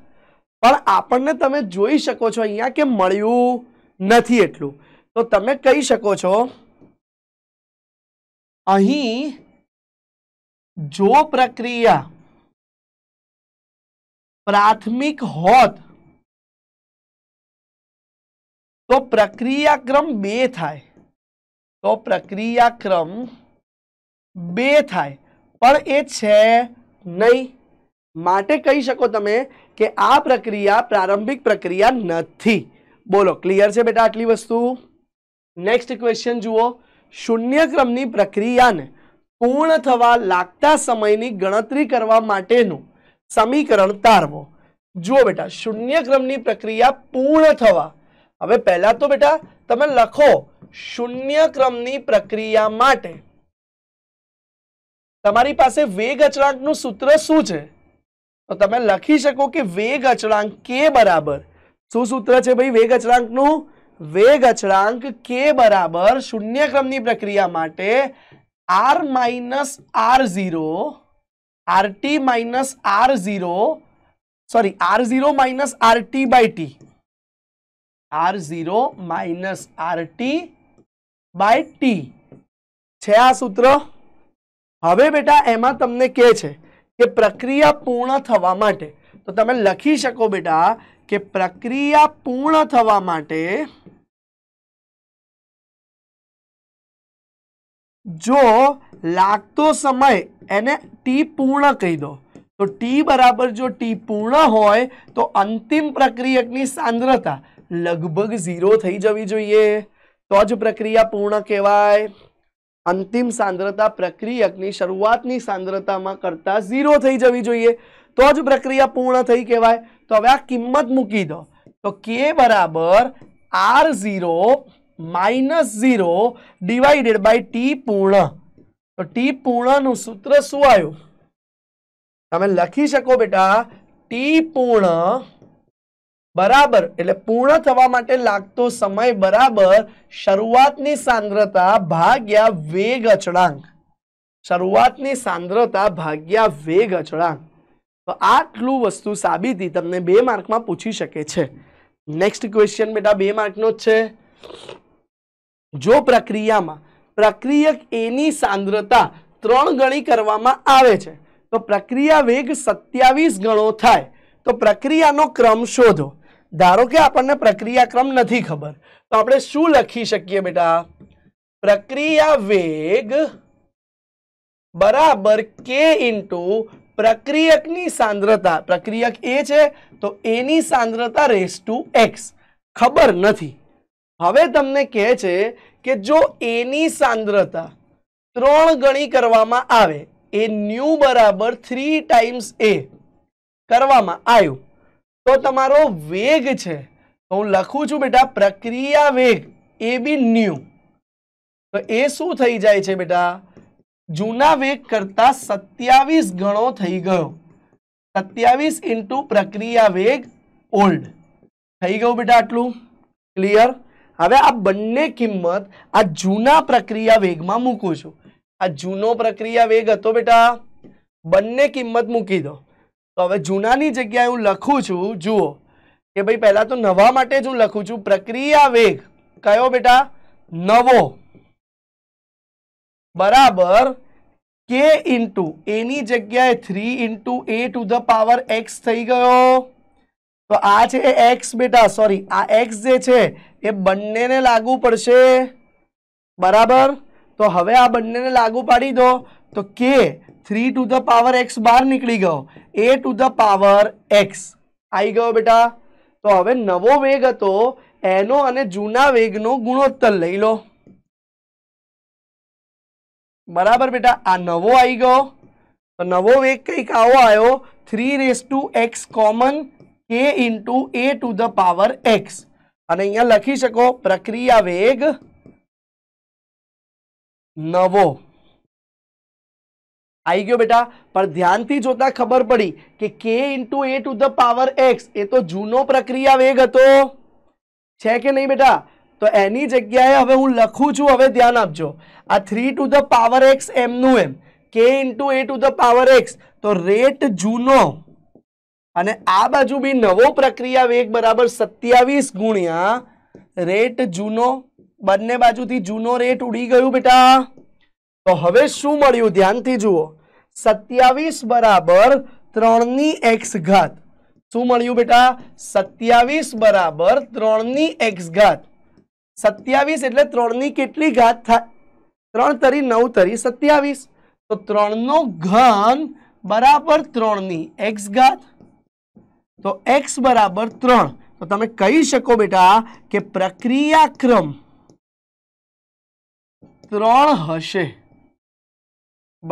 પણ આપણે તમે જોઈ શકો છો અહીંયા કે મળ્યું નથી એટલું તો તમે કહી શકો છો અહી जो प्रक्रिया प्राथमिक होत तो प्रक्रिया क्रम बे थाय तो प्रक्रिया क्रम बे थाय पर ये नही माटे कही सको ते कि आ प्रक्रिया प्रारंभिक प्रक्रिया नहीं बोलो क्लियर है बेटा आटली वस्तु नेक्स्ट क्वेश्चन जुओ शून्य क्रम प्रक्रिया ने पूर्ण थवा लागता समयनी गणित्री करवा माटे नो समीकरण तारवो જુઓ બેટા શૂન્ય ક્રમની પ્રક્રિયા પૂર્ણ થવા હવે પહેલા તો બેટા તમે લખો શૂન્ય ક્રમની પ્રક્રિયા માટે તમારી પાસે વેગ અચળાંક નું સૂત્ર શું છે તો તમે લખી શકો કે વેગ અચળાંક k બરાબર શું સૂત્ર છે ભાઈ વેગ અચળાંક નું વેગ અચળાંક k બરાબર શૂન્ય ક્રમની પ્રક્રિયા માટે r minus r zero RT minus r zero sorry r zero minus RT by t r zero minus RT by t છે આ સૂત્ર હવે બેટા એમાં તમને કહે છે કે પ્રક્રિયા પૂર્ણ થવા માટે તો તમે લખી શકો બેટા કે પ્રક્રિયા પૂર્ણ થવા માટે जो लाग तो समय एन टी पूर्ण कह दो तो टी बराबर जो टी पूर्ण हो तो अंतिम प्रક્રિયक की सांद्रता लगभग जीरो થઈ જવી જોઈએ તો જ પ્રક્રિયા પૂર્ણ કહેવાય अंतिम सांद्रता प्रક્રિયક ની શરૂઆત ની સાंद्रता માં કરતા 0 થઈ જવી જોઈએ તો જ પ્રક્રિયા પૂર્ણ થઈ કહેવાય તો હવે આ કિંમત મૂકી દો તો કે બરાબર r 0 minus zero divided by t પૂર્ણ તો ટી પૂર્ણનું સૂત્ર શું આવ્યું તમે લખી શકો બેટા ટી પૂર્ણ બરાબર એટલે પૂર્ણ થવા માટે લાગતો સમય બરાબર શરૂઆતની સાંદ્રતા ભાગ્યા વેગ અચળાંક શરૂઆતની સાંદ્રતા ભાગ્યા વેગ અચળાંક તો આટલું વસ્તુ સાબિતી તમને બે માર્કમાં પૂછી શકે છે નેક્સ્ટ ક્વેશ્ચન બેટા બે માર્કનો જ છે જો પ્રક્રિયામાં પ્રક્રિયક A ની સાંદ્રતા 3 ગણી કરવામાં આવે છે તો પ્રક્રિયા વેગ 27 ગણો થાય તો પ્રક્રિયાનો ક્રમ શોધો ધારો કે આપણને પ્રક્રિયા ક્રમ નથી ખબર તો આપણે શું લખી શકીએ બેટા પ્રક્રિયા વેગ બરાબર k * પ્રક્રિયક ની સાંદ્રતા પ્રક્રિયક A છે તો A ની સાંદ્રતા ^ x ખબર નથી હવે તમને કહે છે કે જો એની સાંદ્રતા ત્રણ ગણી કરવામાં આવે એ ન્યૂ બરાબર થ્રી ટાઈમ્સ એ કરવામાં આવ્યું તો તમારો વેગ છે હું લખું છું બેટા પ્રક્રિયા વેગ એ બી ન્યૂ તો એ શું થઈ જાય છે બેટા જૂના વેગ કરતા સત્યાવીસ ગણો થઈ ગયો સત્યાવીસ ઇન્ટુ પ્રક્રિયા વેગ ઓલ્ડ થઈ ગયું બેટા આટલું ક્લિયર હવે આ બનને કિંમત આ જૂના પ્રક્રિયા વેગમાં મૂકો છું આ જૂનો પ્રક્રિયા વેગ હતો બેટા બનને કિંમત મૂકી દો તો હવે જૂનાની જગ્યાએ હું લખું છું જુઓ કે ભાઈ પહેલા તો નવા માટે હું લખું છું પ્રક્રિયા વેગ કયો બેટા નવો બરાબર k * a ની જગ્યાએ 3 * a ^ x થઈ ગયો તો આ છે x બેટા સોરી આ x જે છે એ બંનેને લાગુ પડશે બરાબર તો હવે આ બંનેને લાગુ પાડી દો તો કે three to the power x બહાર નીકળી ગયો A to the power x આવી ગયો બેટા તો હવે નવો વેગ હતો એનો અને જૂના વેગનો ગુણોત્તર લઈ લો બરાબર બેટા આ નવો આવી ગયો તો નવો વેગ કંઈક આવો આવ્યો three raise to x common k into A to the power x लखी सको प्रक्रिया वेग नवो आई गयो बेटा पर ध्यान थी जो खबर पड़ी कि k into A to the power x A तो जूनो प्रक्रिया वेग तो के नहीं बेटा तो एनी जगह हम हूँ लखू छू हम ध्यान आपजो आ three to the power x एम नु एम k into A to the power x तो रेट जूनो અને આ बाजू भी novo प्रक्रिया वेग बराबर 27 गुणे रेट जुनो बनने बाजू थी जुनो रेट उडी गई बेटा तो હવે શું મળ્યું ધ્યાનથી જુઓ 27 बराबर 3 ની x ઘાત શું મળ્યું બેટા 27 बराबर 3 ની x ઘાત 27 એટલે 3 ની કેટલી ઘાત થાય 3 * 3 = 9 * 3 = 27 તો 3 નો ઘન બરાબર 3 ની x ઘાત તો એક્સ બરાબર ત્રણ તો તમે કહી શકો બેટા કે પ્રક્રિયાક્રમ ત્રણ હશે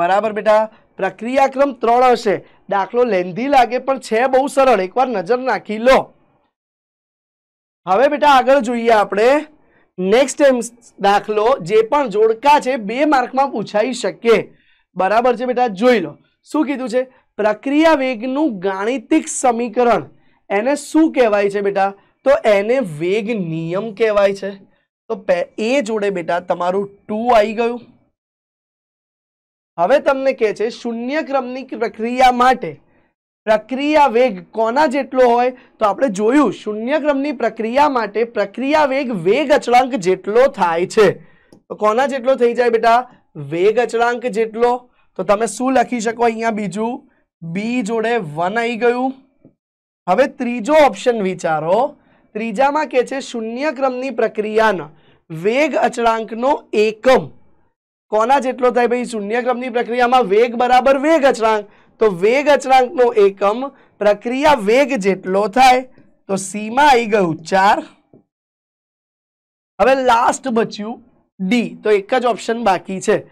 બરાબર બેટા પ્રક્રિયાક્રમ ત્રણ હશે દાખલો લેન્ધી લાગે પણ છે બહુ સરળ એકવાર નજર નાખી લો હવે બેટા આગળ જોઈએ આપણે નેક્સ્ટ ટાઈમ દાખલો જે પણ જોડકા છે બે માર્કમાં પૂછાઈ શકે બરાબર છે બેટા જોઈ લો શું કીધું છે પ્રક્રિયા વેગ નું ગાણિતિક સમીકરણ એને શું કહેવાય છે બેટા તો એને વેગ નિયમ કહેવાય છે તો a જોડે બેટા તમારું 2 આવી ગયું હવે તમને કહે છે શૂન્ય ક્રમની પ્રક્રિયા માટે પ્રક્રિયા વેગ કોના જેટલો હોય તો આપણે જોયું શૂન્ય ક્રમની પ્રક્રિયા માટે પ્રક્રિયા વેગ વેગ અચળાંક જેટલો થાય છે તો કોના જેટલો થઈ જાય બેટા વેગ અચળાંક જેટલો તો તમે શું લખી શકો અહીંયા બીજું બી જોડે વન આવી ગયું હવે ત્રીજો ઓપ્શન વિચારો ત્રીજામાં કે છે શૂન્ય ક્રમની પ્રક્રિયાના વેગ અચળાંકનો એકમ કોના જેટલો થાય ભાઈ શૂન્ય ક્રમની પ્રક્રિયામાં વેગ બરાબર વેગ અચળાંક તો વેગ અચળાંકનો એકમ પ્રક્રિયા વેગ જેટલો થાય તો સીમાં આવી ગયું ચાર હવે લાસ્ટ બચ્યું ડી તો એક જ ઓપ્શન બાકી છે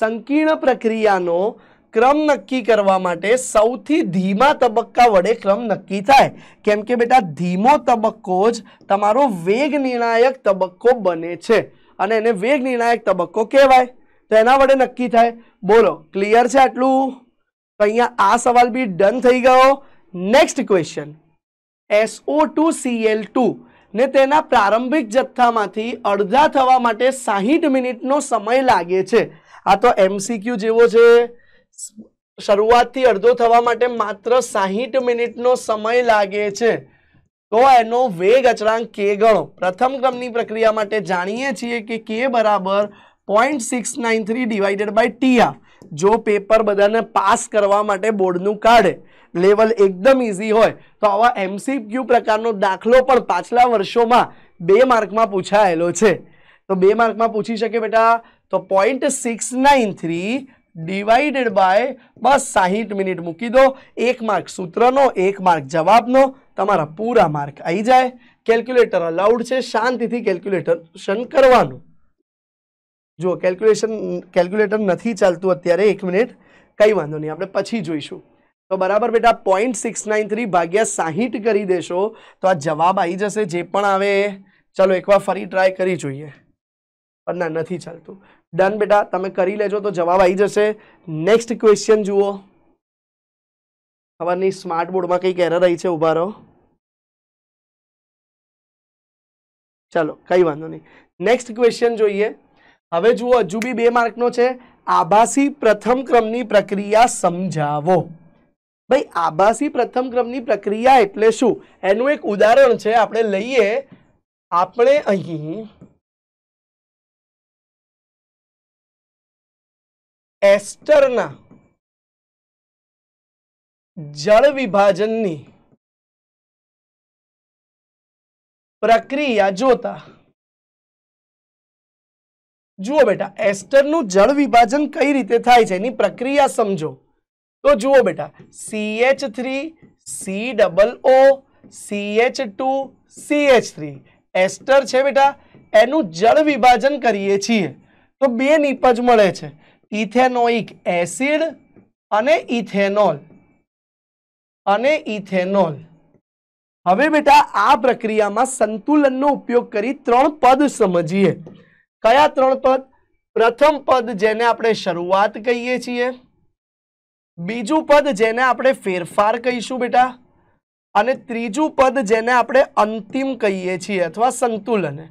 સંકીર્ણ પ્રક્રિયાનો ક્રમ નક્કી કરવા માટે સૌથી ધીમા તબક્કા વડે ક્રમ નક્કી થાય કેમ કે બેટા ધીમો તબક્કો જ તમારો વેગ નિર્ણાયક તબક્કો બને છે અને એને વેગ નિર્ણાયક તબક્કો કહેવાય તો એના વડે નક્કી થાય બોલો ક્લિયર છે આટલું તો અહીંયા આ સવાલ બી ડન થઈ ગયો નેક્સ્ટ ક્વેશ્ચન SO2Cl2 ને તેના પ્રારંભિક જથ્થામાંથી અડધા થવા માટે 60 મિનિટનો સમય લાગે છે આ તો MCQ જેવો છે શરૂઆતી અર્ધો થવા માટે માત્ર 60 મિનિટનો સમય લાગે છે તો એનો વેગ અચળાંક k ગણો પ્રથમ ગણની પ્રક્રિયા માટે જાણીએ છીએ કે k = 0.693 / t જો પેપર બહારને પાસ કરવા માટે બોર્ડ નું કાઢ લેવલ एकदम ઈઝી હોય તો આવા MCQ પ્રકારનો દાખલો પણ પાછલા વર્ષોમાં 2 માર્કમાં પૂછાયેલો છે તો 2 માર્કમાં પૂછી શકે બેટા તો 0.693 डिवाइडेड बाय बस साइठ मिनिट मूकी दो एक मार्क सूत्र नो एक मार्क जवाब नो तमारा पूरा मार्क आई जाए कैलक्युलेटर अलाउड है शांति थी कैलक्युलेटर शन करवानू जो कैलक्युलेशन कैलक्युलेटर नहीं चलत अत्यारे एक मिनिट कई बाधो नहीं आप पची जीशू तो बराबर बेटा पॉइंट सिक्स नाइन थ्री भाग्या साइठ कर देशो तो आ जवाब आई जैसे जो चलो एक बार फरी ट्राय करना नहीं चलत डन बेटा ते कर लो तो जवाब आई जैसे नेक्स्ट क्वेश्चन जुओ खबर नहीं स्मार्ट बोर्ड में कई एरर आई है उभा चलो कई बाधो नहीं नेक्स्ट क्वेश्चन जो हम जुओ हजू बी बे मार्क नो आभासी प्रथम क्रम प्रक्रिया समझा भाई आभासी प्रथम क्रम प्रक्रिया एट्ले एक उदाहरण है आप लीए अपने अं એસ્ટરના જળ વિભાજનની પ્રક્રિયા જોતા જુઓ બેટા એસ્ટરનું જળ વિભાજન કઈ રીતે થાય છે એની પ્રક્રિયા સમજો તો જુઓ બેટા C H three C double O C H two C H three ester છે બેટા એનું જળ વિભાજન કરીએ છીએ તો બે નીપજ મળે છે ઇથેનોઇક એસિડ અને ઇથેનોલ અને ઇથેનોલ હવે બેટા આ પ્રક્રિયામાં સંતુલનનો ઉપયોગ કરી ત્રણ પદ સમજીએ કયા ત્રણ પદ પ્રથમ પદ જેને આપણે શરૂઆત કહીએ છીએ બીજું પદ જેને આપણે ફેરફાર કહીશું બેટા અને ત્રીજું પદ જેને આપણે અંતિમ કહીએ છીએ અથવા સંતુલન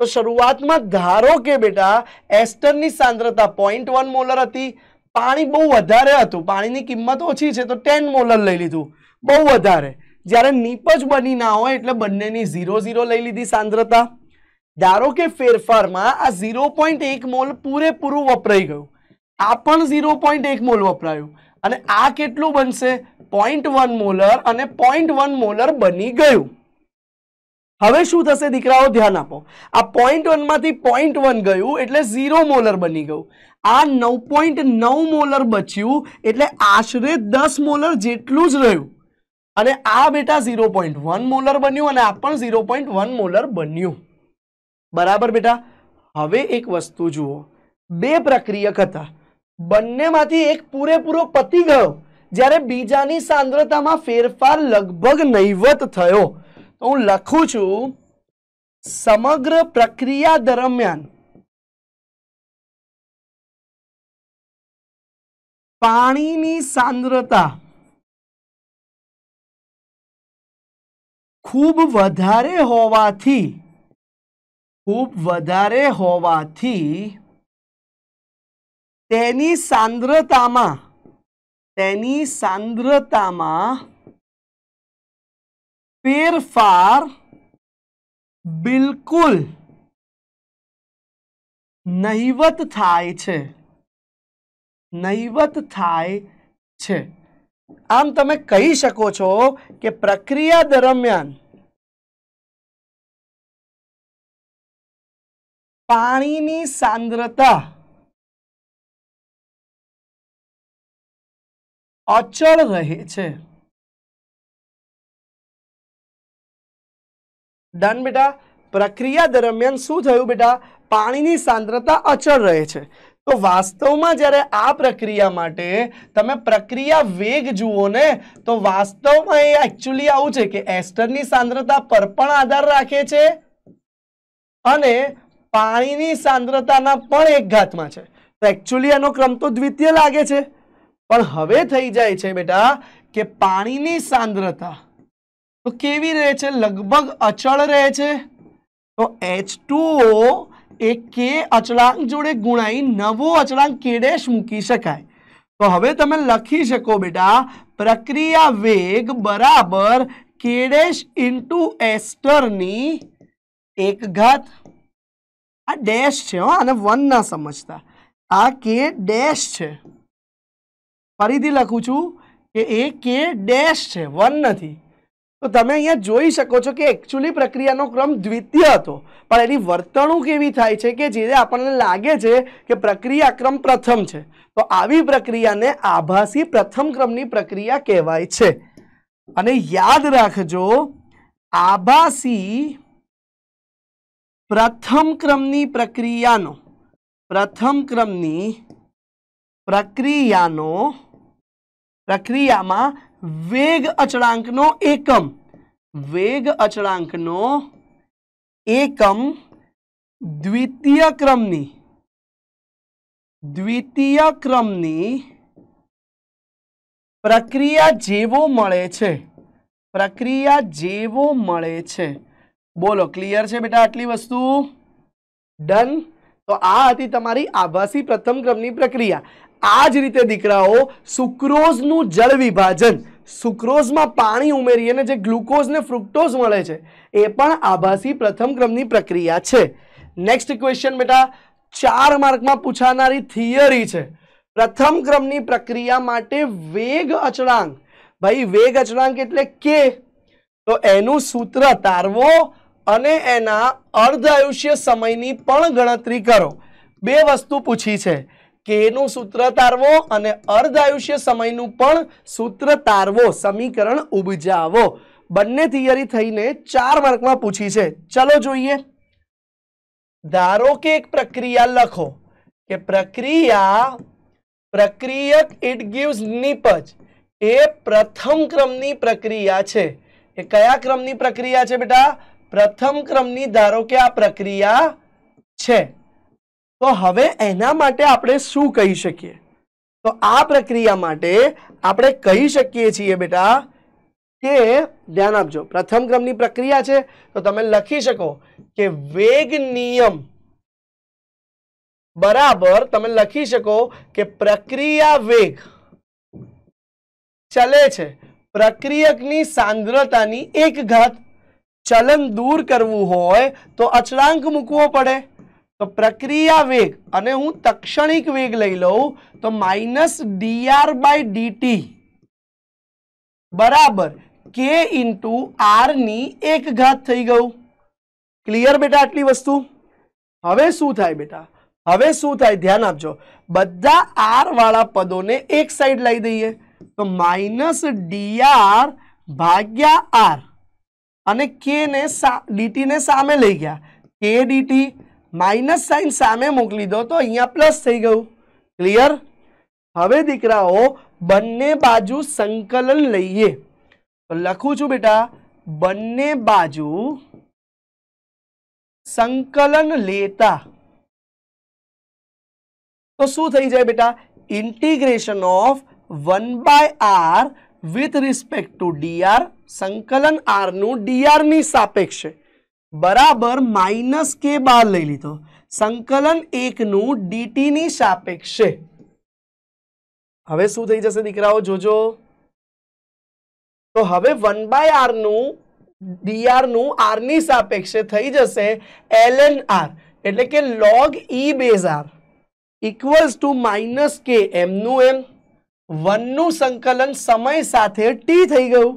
તો શરૂઆતમાં ધારો કે બેટા એસ્ટરની સાંદ્રતા પોઈન્ટ વન મોલર હતી પાણી બહુ વધારે હતું પાણીની કિંમત ઓછી છે તો ટેન મોલર લઈ લીધું બહુ વધારે જ્યારે નીપજ બની ના હોય એટલે બંનેની ઝીરો ઝીરો લઈ લીધી સાંદ્રતા ધારો કે ફેરફારમાં આ ઝીરો પોઈન્ટ એક મોલ પૂરેપૂરું વપરાઈ ગયું આ પણ ઝીરો પોઈન્ટ એક મોલ વપરાયું અને આ કેટલું બનશે પોઈન્ટ વન મોલર અને પોઈન્ટ વન મોલર બની ગયું હવે શું થશે દીકરાઓ ધ્યાન આપો આ પોઈન્ટ 1 માંથી પોઈન્ટ 1 ગયો એટલે 0 મોલર બની ગયો આ 9.9 મોલર બચ્યું એટલે આશરે 10 મોલર જેટલું જ રહ્યું અને આ બેટા 0.1 મોલર બન્યું અને આ પણ 0.1 મોલર બન્યું બરાબર બેટા હવે એક વસ્તુ જુઓ બે પ્રક્રિયા હતા બંનેમાંથી એક પૂરેપૂરો પતી ગયો જ્યારે બીજાની સાંદ્રતામાં ફેરફાર લગભગ નહિવત થયો हूँ लखू छू समग्र प्रक्रिया दरमियान पानी सांद्रता खूब वधारे होवा थी खूब वधारे होवा थी तेनी सांद्रता मा तेनी सांद्रता मा फेर फार बिल्कुल नहींवत થાય છે નહીંવત થાય છે આમ તમે કહી શકો છો કે પ્રક્રિયા દરમિયાન પાણીની સાંદ્રતા અચળ રહે છે ડન બેટા પ્રક્રિયા દરમિયાન શું થયું બેટા પાણીની સાંદ્રતા અચળ રહે છે તો વાસ્તવમાં જ્યારે આ પ્રક્રિયા માટે તમે પ્રક્રિયા વેગ જુઓ ને તો વાસ્તવમાં એ એકચ્યુઅલી આવું છે કે એસ્ટરની સાંદ્રતા પર પણ આધાર રાખે છે અને પાણીની સાંદ્રતાના પણ એક ઘાતમાં છે તો એકચ્યુઅલી એનો ક્રમ તો દ્વિતીય લાગે છે પણ હવે થઈ જાય છે બેટા કે પાણીની સાંદ્રતા તો કેવી રહે છે લગભગ અચળ રહે છે તો એચ ટુઓ એ કે અચળાંક જોડે ગુણાઈ નવો અચળાંક કેડેશ મૂકી શકાય તો હવે તમે લખી શકો બેટા પ્રક્રિયા વેગ બરાબર કેડેશ ઇન્ટુ એસ્ટરની એક ઘાત આ ડેશ છે હો આને વન ના સમજતા આ કે ડેશ છે ફરીથી લખું છું કે એ કે ડેશ છે વન નથી તો તમે અહીંયા જોઈ શકો છો કે એકચ્યુઅલી પ્રક્રિયાનો ક્રમ દ્વિતીય હતો પણ એની વર્તણૂક એવી થાય છે કે જે આપણને લાગે છે કે પ્રક્રિયા ક્રમ પ્રથમ છે તો આવી પ્રક્રિયાને આભાસી પ્રથમ ક્રમની પ્રક્રિયા કહેવાય છે અને યાદ રાખજો આભાસી પ્રથમ ક્રમની પ્રક્રિયાનો પ્રથમ ક્રમની પ્રક્રિયાનો પ્રક્રિયામાં વેગ અચળાંકનો એકમ વેગ અચળાંકનો એકમ દ્વિતીય ક્રમની દ્વિતીય ક્રમની પ્રક્રિયા જેવો મળે છે પ્રક્રિયા જેવો મળે છે બોલો ક્લિયર છે બેટા આટલી વસ્તુ डन તો આ હતી તમારી આવાસી પ્રથમ ક્રમની પ્રક્રિયા આજ રીતે દેખરાઓ સુક્રોઝ નું જળ વિભાજન સુક્રોઝ માં પાણી ઉમેરીએ ને જે گلوકોઝ ને ફ્રુક્ટોઝ મળે છે એ પણ આભાસી પ્રથમ ક્રમની પ્રક્રિયા છે નેક્સ્ટ ક્વેશ્ચન બેટા 4 માર્કમાં પૂછાનારી થિયરી છે પ્રથમ ક્રમની પ્રક્રિયા માટે વેગ અચળાંક ભાઈ વેગ અચળાંક એટલે કે તો એનું સૂત્ર તારવો અને એના અર્ધાયુષ્ય સમયની પણ ગણતરી કરો બે વસ્તુ પૂછી છે કે નું સૂત્ર તારવો અને અર્ધ આયુષ્ય સમયનું પણ સૂત્ર તારવો સમીકરણ ઉપજાવો બંને થિયરી થઈને ચાર માર્કમાં પૂછી છે ચલો જોઈએ ધારો કે એક પ્રક્રિયા લખો કે પ્રક્રિયા પ્રક્રિયક ઇટ ગીવ્સ નીપજ એ પ્રથમ ક્રમની પ્રક્રિયા છે એ કયા ક્રમની પ્રક્રિયા છે બેટા પ્રથમ ક્રમની ધારો કે આ પ્રક્રિયા છે તો હવે એના માટે આપણે શું કહી શકીએ તો આ પ્રક્રિયા માટે આપણે કહી શકીએ છીએ બેટા કે ધ્યાન આપજો પ્રથમ ક્રમની પ્રક્રિયા છે તો તમે લખી શકો કે વેગ નિયમ બરાબર તમે લખી શકો કે પ્રક્રિયા વેગ ચાલે છે પ્રક્રિયક ની સાંદ્રતા ની એક ઘાત ચલન દૂર કરવું હોય તો અચળાંક મૂકવો પડે प्रक्रिया वेग और मैं हूं तक्षणिक वेग ले लूं तो -dr/dt बराबर k * r की एक घात થઈ ગયું ક્લિયર બેટા આટલી વસ્તુ હવે શું થાય બેટા હવે શું થાય ધ્યાન આપજો બધા r વાળા પદોને એક સાઈડ લઈ દઈએ તો -dr / r અને k ને dt ને સામે લઈ ગયા k dt माइनस साइन सामे मोकली दो तो अह प्लस थी गयु क्लियर हम दीकरा बने बाजू संकलन लीए तो लखू छू बेटा बने बाजू संकलन लेता तो शू थी जाए बेटा integration of one by r with respect to d r संकलन आर नु डी आर सापेक्ष बराबर माइनस के बाहर ले ली तो संकलन एक नु dt ની સાપેક્ષે હવે શું થઈ જશે વિકરાઓ જોજો તો હવે 1/r નું dr નું r ની સાપેક્ષે થઈ જશે ln r એટલે કે log e base r = -k m નું m 1 નું સંકલન સમય સાથે t થઈ ગયું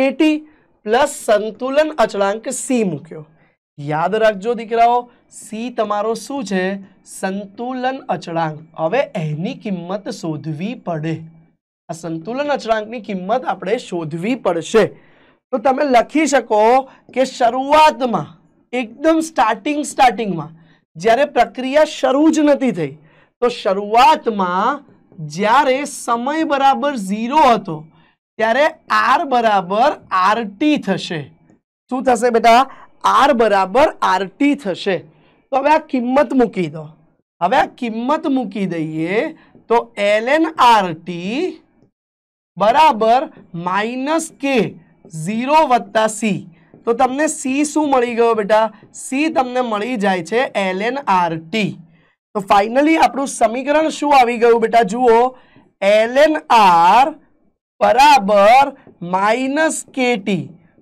kt + સંતુલન અચળાંક c મૂક્યો યાદ રાખજો દીકરાઓ C તમારો શું છે સંતુલન અચળાંક હવે એની કિંમત શોધવી પડે આ સંતુલન અચળાંકની કિંમત આપણે શોધવી પડશે તો તમે લખી શકો કે શરૂઆતમાં એકદમ સ્ટાર્ટિંગ સ્ટાર્ટિંગમાં જ્યારે પ્રક્રિયા શરૂ જ નતી થઈ તો શરૂઆતમાં જ્યારે સમય બરાબર 0 હતો ત્યારે r = rt થશે શું થશે બેટા આર બરાબર આરટી થશે તો હવે આ કિંમત મૂકી દો હવે આ કિંમત મૂકી દઈએ તો એલ એલએન આરટી બરાબર માઇનસ કે ઝીરો વત્તા સી તો તમને સી શું મળી ગયો બેટા સી તમને મળી જાય છે એલ એલએન આરટી તો ફાઇનલી આપણું સમીકરણ શું આવી ગયું બેટા જુઓ એલ એન આર બરાબર માઇનસ કેટી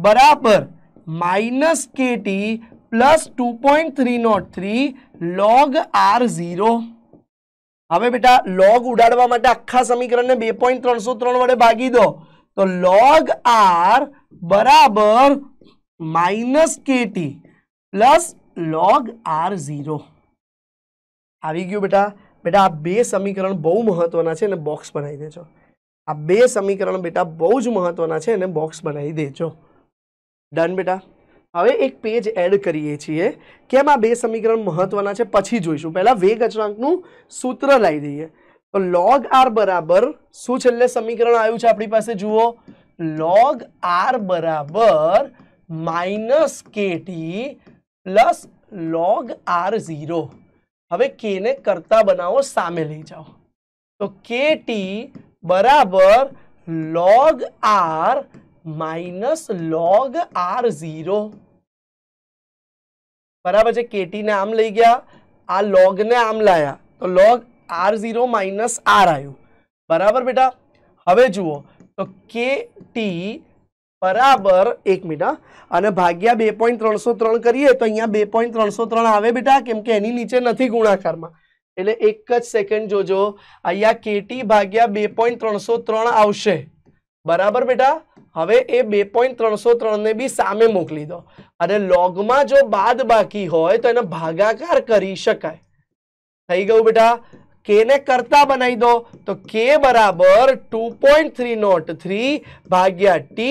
બરાબર minus k t plus two point three nought three log r zero હવે બેટા લોગ ઉડાડવા માટે આખા સમીકરણને બે પોઈન્ટ ત્રણસો ત્રણ વડે ભાગી દો તો લોગ આર બરાબર minus k t plus log r zero આવી ગયું બેટા બેટા આ બે સમીકરણ બહુ મહત્વના છે અને બોક્સ બનાવી દેજો આ બે સમીકરણ બેટા બહુ જ મહત્વના છે અને બોક્સ બનાવી દેજો ڈن بیٹا اب ایک پیج ایڈ کریے چاہیے کہما بے સમીકરણ મહત્વના છે પછી જોઈશું પહેલા વેગ અચળાંક નું સૂત્ર લઈ દઈએ તો log r બરાબર શું છેલ્લે સમીકરણ આવ્યું છે આપણી પાસે જુઓ log r બરાબર -kt + log r0 હવે k ને કરતા બનાવો સામે લઈ जाओ તો kt બરાબર log r minus log r0 बराबर जे kt ने आम લઈ ગયા આ log ने आम लाया तो log r0 - r आयो बराबर बेटा હવે જુઓ તો kt = 1 મીના અને ભાગ્યા 2.303 કરીએ તો અહીંયા 2.303 આવે બેટા કેમ કે એની નીચે નથી ગુણાકારમાં એટલે એક જ સેકન્ડ જોજો આયા kt / 2.303 આવશે बराबर बेटा હવે એ 2.303 ને બી સામે મોકલી દો અને log માં જો બાદ બાકી હોય તો એને ભાગાકાર કરી શકાય થઈ ગયું બેટા કેને કરતા બનાવી દો તો k = 2.303 / t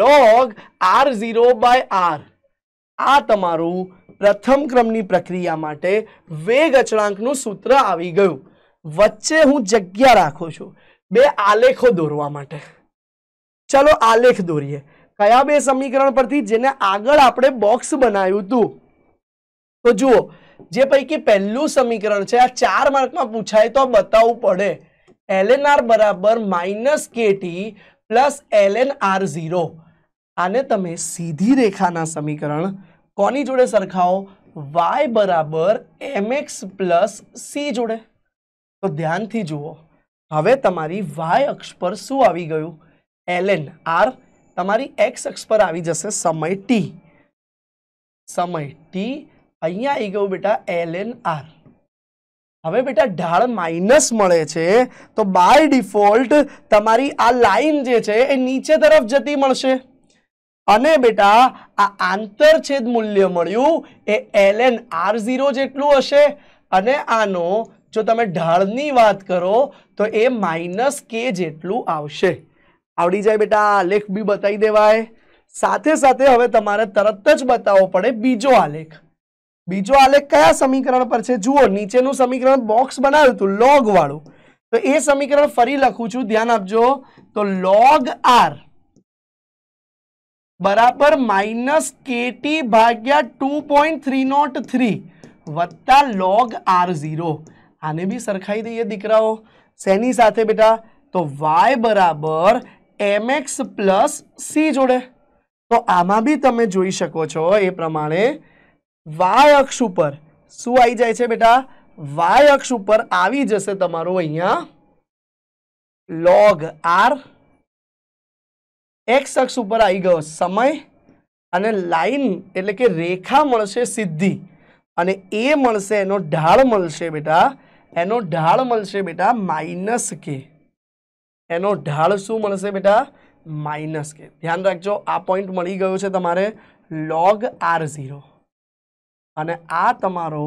log r0 / r આ તમારું પ્રથમ ક્રમની પ્રક્રિયા માટે વેગ અચળાંકનું સૂત્ર આવી ગયું વચ્ચે હું જગ્યા રાખું છું બે આલેખો દોરવા માટે ચલો આલેખ દોરીએ કયા બે સમીકરણ પરથી જેને આગળ આપણે બોક્સ બનાવ્યું તું તો જુઓ જે પૈકી પહેલું સમીકરણ છે આ 4 માર્કમાં પૂછાય તો બતાવવું પડે ln r = -kt + ln r0 આને તમે સીધી રેખાના સમીકરણ કોની જોડે સરખાઓ y = mx + c જોડે તો ધ્યાનથી જુઓ હવે તમારી y અક્ષ પર શું આવી ગયું એલએન આર તમારી એક્સ અક્ષ પર આવી જશે સમય ટી સમય ટી અહીંયા આવી ગયું બેટા એલએન આર હવે બેટા ઢાળ માઇનસ મળે છે તો બાય ડિફોલ્ટ તમારી આ લાઈન જે છે એ નીચે તરફ જતી મળશે અને બેટા આ આંતરછેદ મૂલ્ય મળ્યું એ એલએન આર ઝીરો જેટલું હશે અને આનો જો તમે ઢાળની વાત કરો તો એ માઇનસ કે જેટલું આવશે આવડી જાય બેટા આલેખ બી બતાઈ દેવાય સાથે સાથે હવે તમારે તરત જ બતાવવો પડે બીજો આલેખ બીજો આલેખ કયા સમીકરણ પર છે જુઓ નીચેનું સમીકરણ બોક્સ બનાવ્યું હતું log વાળું તો એ સમીકરણ ફરી લખું છું ધ્યાન આપજો તો log r = -kt / 2.303 + log r0 આને બી સરખાઈ દઈએ દીકરાઓ સેની સાથે બેટા તો y = m x plus c જોડે તો આમાં બી તમે જોઈ શકો છો એ પ્રમાણે વાય અક્ષ ઉપર શું આવી જાય છે બેટા વાય અક્ષ ઉપર આવી જશે તમારું અહીંયા લોગ આર એક્સ અક્ષ ઉપર આવી ગયો સમય અને લાઈન એટલે કે રેખા મળશે સિદ્ધિ અને એ મળશે એનો ઢાળ મળશે બેટા એનો ઢાળ મળશે બેટા માઇનસ કે એનો ઢાળ શું મળશે બેટા માઇનસ કે ધ્યાન રાખજો આ પોઈન્ટ મળી ગયો છે તમારે લોગ આર ઝીરો અને આ તમારો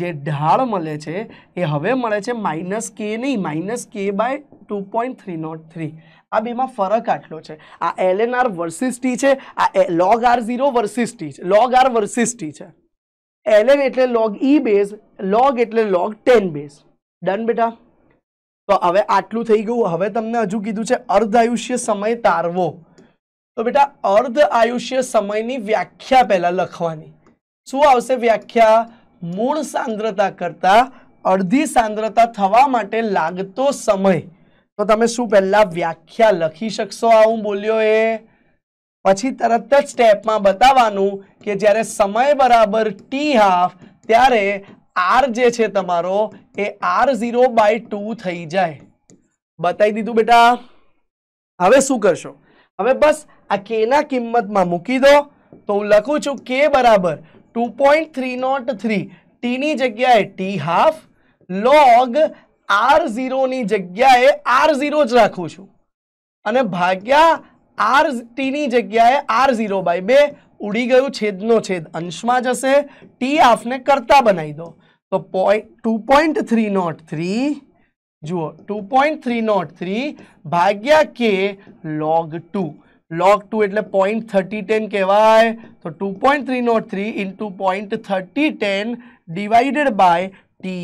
જે ઢાળ મળે છે એ હવે મળે છે માઇનસ કે નહીં minus k by two point three nought three આ બેમાં ફરક આટલો છે આ l n r versus t છે આ log r zero versus t છે લોગ આર વર્સિસ ટી છે એલ એટલે લોગ ઈ બેઝ લોગ એટલે લોગ ટેન બેઝ ડન બેટા અવે આટલું થઈ ગયું હવે તમને હજુ કીધું છે અર્ધાયુષ્ય સમય તારવો તો બેટા અર્ધાયુષ્ય સમયની વ્યાખ્યા પહેલા લખવાની શું આવશે વ્યાખ્યા મૂળ સાંદ્રતા કરતા અડધી સાંદ્રતા થવા માટે લાગતો સમય તો તમે શું પહેલા વ્યાખ્યા લખી શકશો આ હું બોલ્યો એ પછી તરત જ સ્ટેપ માં બતાવવાનું કે જ્યારે સમય બરાબર t 1/2 ત્યારે r જે છે તમારો એ r0/2 થઈ જાય બતાઈ દીધું બેટા હવે શું કરશો હવે બસ આ k ના કિંમત માં મૂકી દો તો હું લખું છું k = 2.303 t ની જગ્યાએ t/2 log r0 ની જગ્યાએ r0 જ લખું છું અને ભાગ્યા r t ની જગ્યાએ r0/2 ઉડી ગયો છેદનો છેદ અંશમાં જ છે t/2 ને કરતા બનાવી દો तो पॉइंट 2.303 જુઓ 2.303 ભાગ્યા કે log 2 log 2 એટલે 0.3010 કેવાય તો 2.303 * 0.3010 डिवाइडेड बाय t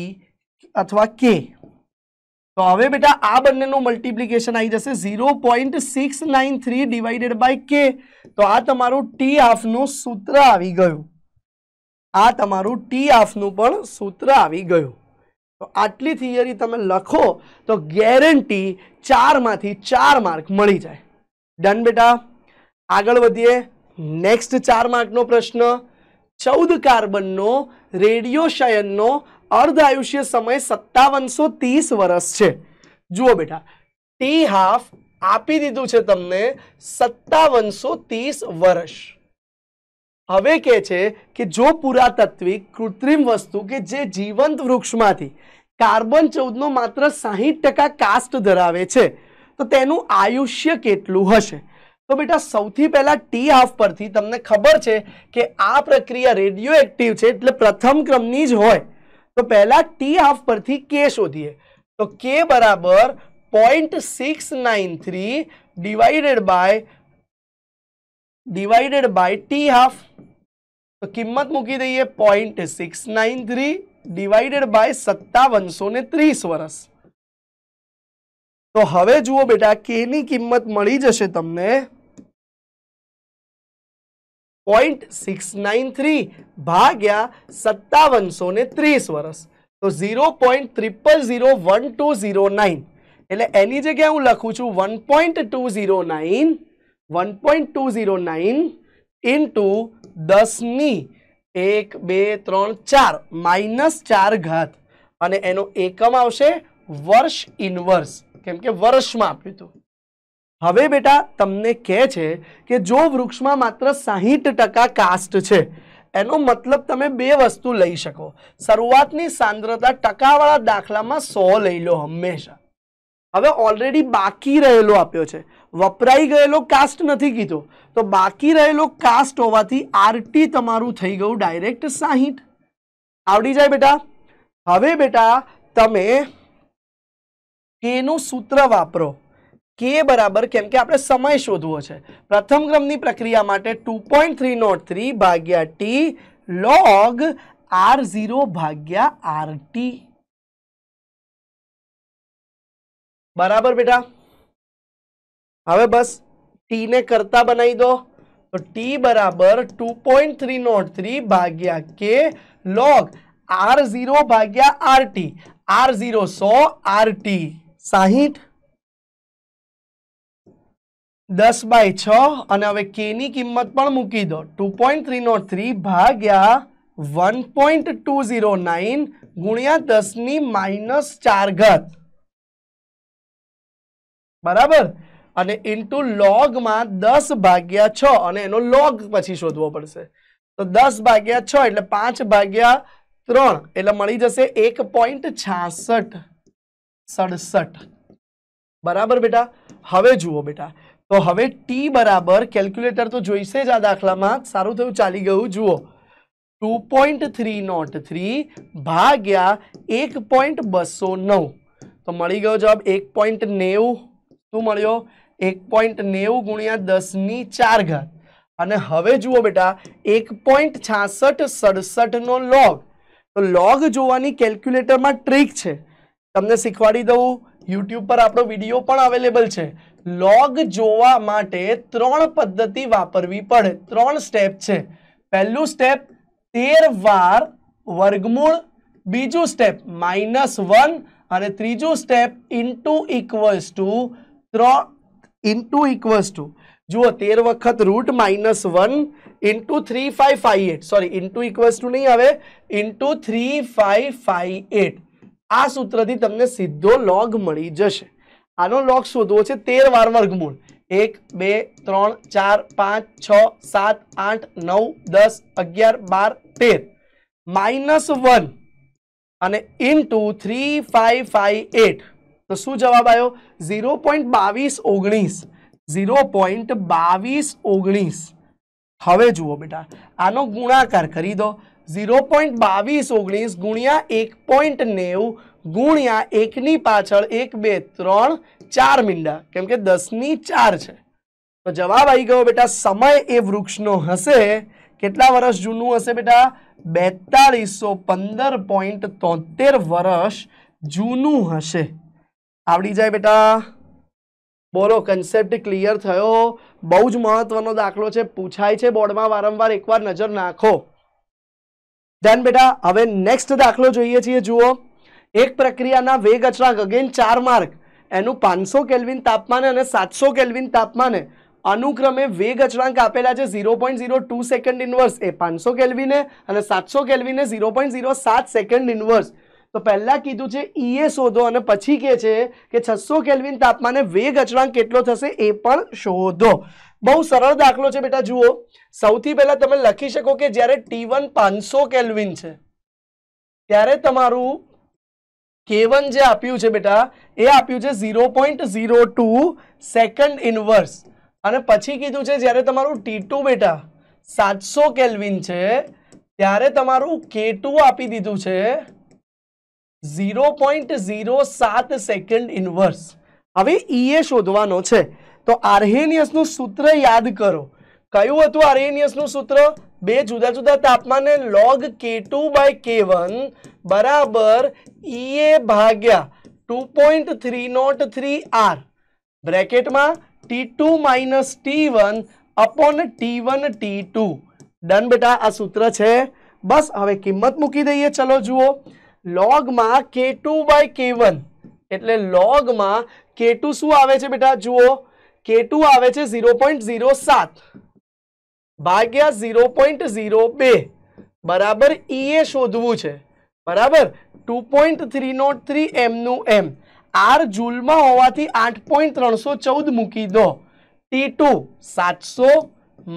अथवा k તો હવે બેટા આ બંનેનો મલ્ટીપ્લિકેશન આવી જશે 0.693 डिवाइडेड बाय k તો આ તમારું tf નું સૂત્ર આવી ગયું આ તમારું ટી આફનું પણ સૂત્ર આવી ગયું તો આટલી થિયરી તમે લખો તો ગેરંટી ચારમાંથી ચાર માર્ક મળી જાય ડન બેટા આગળ વધીએ નેક્સ્ટ ચાર માર્કનો પ્રશ્ન ચૌદ કાર્બનનો રેડિયો શયનનો અર્ધ આયુષ્ય સમય સત્તાવનસો ત્રીસ વર્ષ છે જુઓ બેટા ટી હાફ આપી દીધું છે તમને સત્તાવનસો ત્રીસ વર્ષ અવે કે છે કે જો પુરા તત્વિક કૃત્રિમ વસ્તુ કે જે જીવંત વૃક્ષમાંથી કાર્બન 14 નો માત્ર 60% કાસ્ટ ધરાવે છે તો તેનું આયુષ્ય કેટલું હશે તો બેટા સૌથી પહેલા ટી હાફ પરથી તમને ખબર છે કે આ પ્રક્રિયા રેડિયોએક્ટિવ છે એટલે પ્રથમ ક્રમની જ હોય તો પહેલા ટી હાફ પરથી કેસ होती है तो k = 0.693 /// t हाफ तो किमत मुकी दी point six nine three divided by सत्तावन सो तीस वर्ष तो हम जुओ बेटा के किमत मिली जैसे तमने सिक्स थ्री भाग्या सत्तावन सो तीस वर्ष तो zero point zero one two zero nine eight एनी जगह हूँ लखू छू one point two zero nine one point two zero nine into દસની એક બે ત્રણ ચાર માઇનસ ચાર ઘાત અને એનો એકમ આવશે વર્ષ ઇનવર્સ કેમ કે વર્ષમાં આપ્યું હતું હવે બેટા તમને કહે છે કે જો વૃક્ષમાં માત્ર સાહીઠ ટકા કાસ્ટ છે એનો મતલબ તમે બે વસ્તુ લઈ શકો શરૂઆતની સાંદ્રતા ટકાવાળા દાખલામાં સો લઈ લો હંમેશા હવે ઓલરેડી બાકી રહેલો આપ્યો છે વપરાઈ ગયેલો કાસ્ટ નથી કીધો તો બાકી રહેલો કાસ્ટ હોવાથી RT તમારું થઈ ગયું ડાયરેક્ટ 60 આવડી જાય બેટા હવે બેટા તમે K નું સૂત્ર વાપરો K = કેમ કે આપણે સમય શોધવો છે પ્રથમ ક્રમની પ્રક્રિયા માટે 2.303 / T log R0 / RT બરાબર બેટા હવે બસ टी ने करता बनाई दो तो टी बराबर two point three nought three भाग्या के लॉग आर जीरो भाग्या आर टी आर जीरो सौ आर टी साहिठ दस बाय छे के किमत मूकी दो two point three nought three भाग्या one point two zero nine गुणिया दस माइनस चार घत बराबर અને ઇનટુ log માં 10 ભાગ્યા 6 અને એનો log પછી શોધવો પડશે તો 10 ભાગ્યા 6 એટલે 5 ભાગ્યા 3 એટલે મળી જશે 1.66 67 બરાબર બેટા હવે જુઓ બેટા તો હવે t = કેલ્ક્યુલેટર તો જોઈશે જ આ દાખલામાં સારું થયું ચાલી ગયું જુઓ 2.303 ભાગ્યા 1.209 તો મળી ગયો જવાબ 1.90 શું મળ્યો એક પોઈન્ટ નેવું ગુણ્યા દસની ચાર ઘાત અને હવે જુઓ બેટા એક પોઈન્ટ છાસઠ સડસઠનો લોગ તો લોગ જોવાની કેલ્ક્યુલેટરમાં ટ્રીક છે તમને શીખવાડી દઉં યુટ્યુબ પર આપણો વિડીયો પણ અવેલેબલ છે લોગ જોવા માટે ત્રણ પદ્ધતિ વાપરવી પડે ત્રણ સ્ટેપ છે પહેલું સ્ટેપ તેર વાર વર્ગમૂળ બીજું સ્ટેપ માઇનસ વન અને ત્રીજું સ્ટેપ ઇન્ટુ ઇક્વલ્સ ટુ ત્રણ ઇન્ટુ ઇક્વલ્સ ટુ જુઓ તેર વખત root minus one into three five five eight sorry into equals to નહીં આવે into three five five eight આ સૂત્રથી તમને સીધો લોગ મળી જશે આનો લોગ શોધવો છે તેર વાર વર્ગમૂળ એક બે ત્રણ ચાર પાંચ છ સાત આઠ નવ દસ અગિયાર બાર તેર માઇનસ વન અને into three five five eight તો શું જવાબ આયો 0.2219 0.2219 હવે જુઓ બેટા આનો ગુણાકાર કરી દો 0.2219 * 1.90 * 1 ની પાછળ 1 2 3 4 મીંડા કેમ કે 10 ની 4 છે તો જવાબ આવી ગયો બેટા સમય એ વૃક્ષનો હશે કેટલા વર્ષ જૂનું હશે બેટા 4215.73 વર્ષ જૂનું હશે આવડી જાય બેટા બોલો કન્સેપ્ટ ક્લિયર થયો બહુ જ મહત્વનો દાખલો છે પૂછાય છે બોર્ડમાં વારંવાર એકવાર નજર નાખો ધેન બેટા હવે નેક્સ્ટ દાખલો જોઈએ છીએ જુઓ એક પ્રક્રિયાના વેગ અચળાંક અગેન ચાર માર્ક એનું પાંચસો કેલ્વિન તાપમાને અને સાતસો કેલ્વિન તાપમાને અનુક્રમે વેગ અચરાંક આપેલા છે zero point zero two second inverse એ પાંચસો કેલ્વિને અને સાતસો કેલ્વિને ઝીરો પોઈન્ટ ઝીરો સાત સેકન્ડ ઇન્વર્સ તો પહેલા કીધું છે એ એ સોધો અને પછી કે છે કે 600 કેલ્વિન તાપમાને વેગ અચળાંક કેટલો થશે એ પણ સોધો બહુ સરળ દાખલો છે બેટા જુઓ સૌથી પહેલા તમે લખી શકો કે જ્યારે T1 500 કેલ્વિન છે ત્યારે તમારું K1 જે આપ્યું છે બેટા એ આપ્યું છે 0.02 સેકન્ડ ઇનવર્સ અને પછી કીધું છે જ્યારે તમારું T2 બેટા 700 કેલ્વિન છે ત્યારે તમારું K2 આપી દીધું છે 0.07 सेकंड इनवर्स હવે EA શોધવાનો છે તો આરેનિયસ નું સૂત્ર યાદ કરો કયું હતું આરેનિયસ નું સૂત્ર બે જુદા જુદા તાપમાને log k2 / k1 = EA / 2.303r (t2 - t1 / t1 t2) done बेटा આ સૂત્ર છે બસ હવે કિંમત મૂકી દઈએ ચલો જુઓ લોગમાં કે ટુ બાય કે વન એટલે લોગમાં કે ટુ શું આવે છે બેટા જુઓ કે આવે છે ઝીરો પોઈન્ટ ઝીરો સાત ભાગ્યા ઝીરો પોઈન્ટ ઝીરો બે બરાબર ઈ e એ શોધવું છે બરાબર two point three nought three એમનું એમ આર જૂલમાં હોવાથી આઠ પોઈન્ટ ત્રણસો ચૌદ મૂકી દો ટી ટુ સાતસો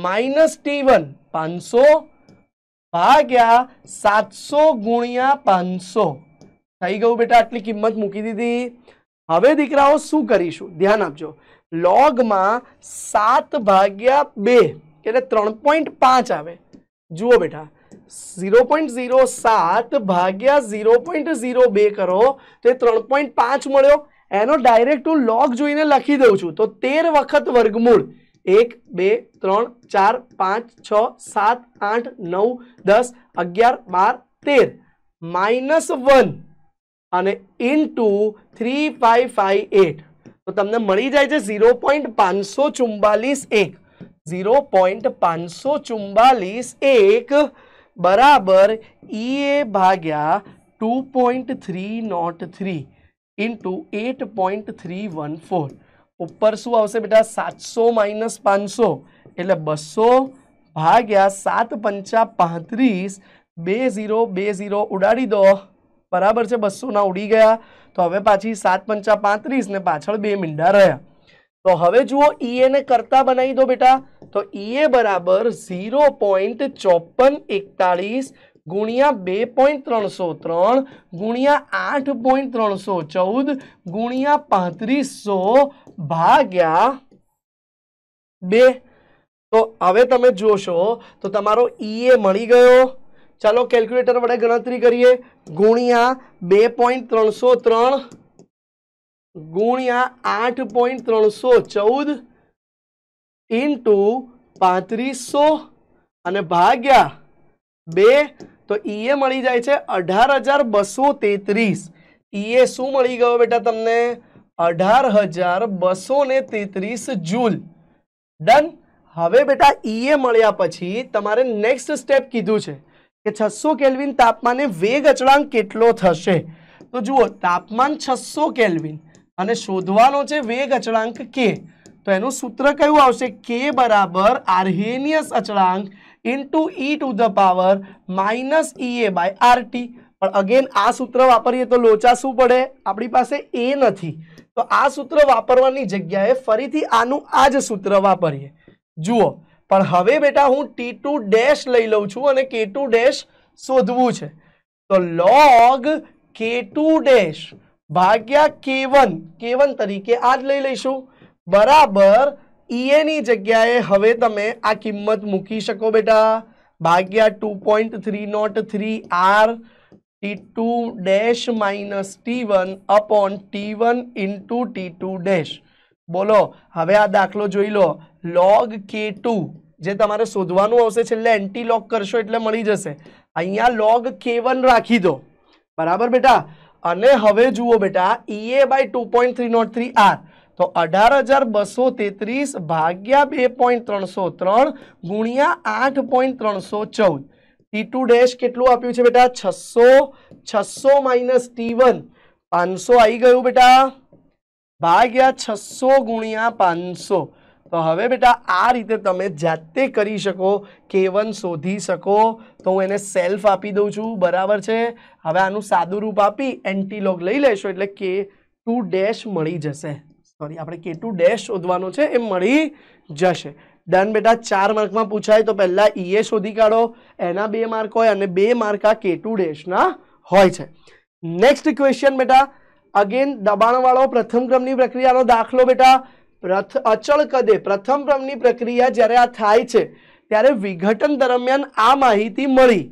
માઇનસ ટી વન પાંચસો ભાગ્યા 700 * 500 થઈ ગયો બેટા આટલી કિંમત મૂકી દીધી હવે દીકરાઓ શું કરીશું ધ્યાન આપજો log માં 7 / 2 એટલે 3.5 આવે જુઓ બેટા 0.07 / 0.02 કરો તે 3.5 મળ્યો એનો ડાયરેક્ટ લોગ જોઈને લખી દો છું તો 13 વખત વર્ગમૂળ एक बे त्र चार पांच छ सात आठ नौ दस अगर बारेर minus one in three five five eight तो तमने मड़ी जाए जीरो पॉइंट पांच सौ चुम्बालीस एक जीरो पॉइंट पांच सौ चुम्बालीस एक बराबर ई ए भाग्या two point three nought three into eight point three one four ऊपर 6 आओ से बेटा 700 - 500 એટલે 200 ભાગ્યા 7535 2 0 2 0 ઉડાડી દો बराबर છે 200 ના ઉડી ગયા તો હવે પાછી 7535 ને પાછળ 2 મીંઢા રહ્યા તો હવે જુઓ EA ને કરતા બનાવી દો બેટા તો EA = 0.5441 ગુણ્યા બે પોઈન્ટ ત્રણસો ત્રણ ગુણ્યા આઠ પોઈન્ટ ત્રણસો ચૌદ ગુણ્યા પાંત્રીસો ભાગ્યા બે તો હવે તમે જોશો તો તમારો ઈએ મળી ગયો ચાલો કેલ્ક્યુલેટર વડે ગણતરી કરીએ ગુણ્યા બે પોઈન્ટ ત્રણસો ત્રણ ગુણ્યા આઠ પોઈન્ટ ત્રણસો ચૌદ ઇન્ટુ પાંત્રીસો અને ભાગ્યા બે તો ઈએ e મળી જાય છે અઢાર હજાર બસો તેત્રીસ ઈએ e શું મળી ગયો બેટા તમને અઢાર હજાર બસો ને તેત્રીસ જૂલ ડન હવે બેટા ઈએ e મળ્યા પછી તમારે નેક્સ્ટ સ્ટેપ કીધું છે કે છસો કેલ્વિન તાપમાને વેગ અચળાંક કેટલો થશે તો જુઓ તાપમાન છસો કેલ્વિન અને શોધવાનો છે વેગ અચળાંક કે તો એનું સૂત્ર કયું આવશે કે બરાબર આર્હેનિયસ અચળાંક into to the power minus e a by r t पर अगेन आ सूत्र वपरी तो लोचा शू पड़े अपनी पास ए नहीं तो आ सूत्र वपरवा जगह फरी आज सूत्र वपरी जुओ पर हम बेटा हूँ टी टू डेश लई लू छूँ के टू डेश शोधव तो लॉग के टू डेश भाग्या के वन के वन तरीके आज लई लैसु बराबर EA ની જગ્યાએ હવે તમે આ કિંમત મૂકી શકો બેટા ભાગ્યા 2.303 R T2' - T1 / T1 * T2' બોલો હવે આ દાખલો જોઈ લો log K2 જે તમારે સોલ્વવાનું આવશે એટલે એન્ટિલોગ કરશો એટલે મળી જશે અહીંયા log K1 રાખી દો બરાબર બેટા અને હવે જુઓ બેટા EA / 2.303 R 18233 / 2.303 * 8.314 t2' કેટલું આપ્યું છે બેટા 600 600 - t1 500 આવી ગયું બેટા / 600 * 500 તો હવે બેટા આ રીતે તમે જાતે કરી શકો k1 શોધી શકો તો હું એને સેલ્ફ આપી દઉં છું બરાબર છે હવે આનું સાદું રૂપ આપી એન્ટિલોગ લઈ લેશો એટલે k2' મળી જશે અને આપણે k2- શોધવાનો છે એ મળી જશે દન બેટા 4 માર્કમાં પૂછાય તો પહેલા ea શોધી કાઢો એના 2 માર્ક હોય અને 2 માર્કા k2- ના હોય છે નેક્સ્ટ ઇક્વેશન બેટા अगेन દબાણ વાળો પ્રથમ ક્રમની પ્રક્રિયાનો દાખલો બેટા પ્રથ અચળ કદે પ્રથમ ક્રમની પ્રક્રિયા જ્યારે આ થાય છે ત્યારે વિઘટન દરમિયાન આ માહિતી મળી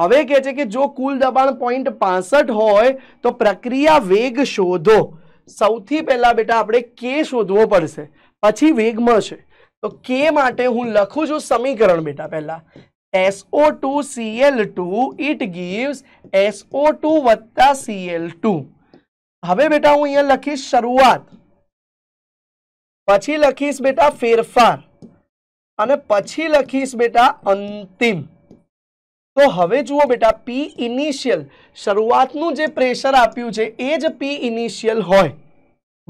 હવે કહે છે કે જો કુલ દબાણ 0.65 હોય તો પ્રક્રિયા વેગ શોધો સૌથી પહેલા બેટા આપણે કે શોધવું પડશે પછી વેગમાં છે તો કે માટે હું લખું જો સમીકરણ બેટા પહેલા SO2Cl2 ઈટ ગીવ્સ SO2 + Cl2 હવે બેટા હું અહીંયા લખીશ શરૂઆત પછી લખીશ બેટા ફેરફાર અને પછી લખીશ બેટા અંતિમ तो हमें जो है बेटा पी इनिशियल शुरुआत में जो प्रेशर આપ્યું છે એ જ પી ઇનિશિયલ હોય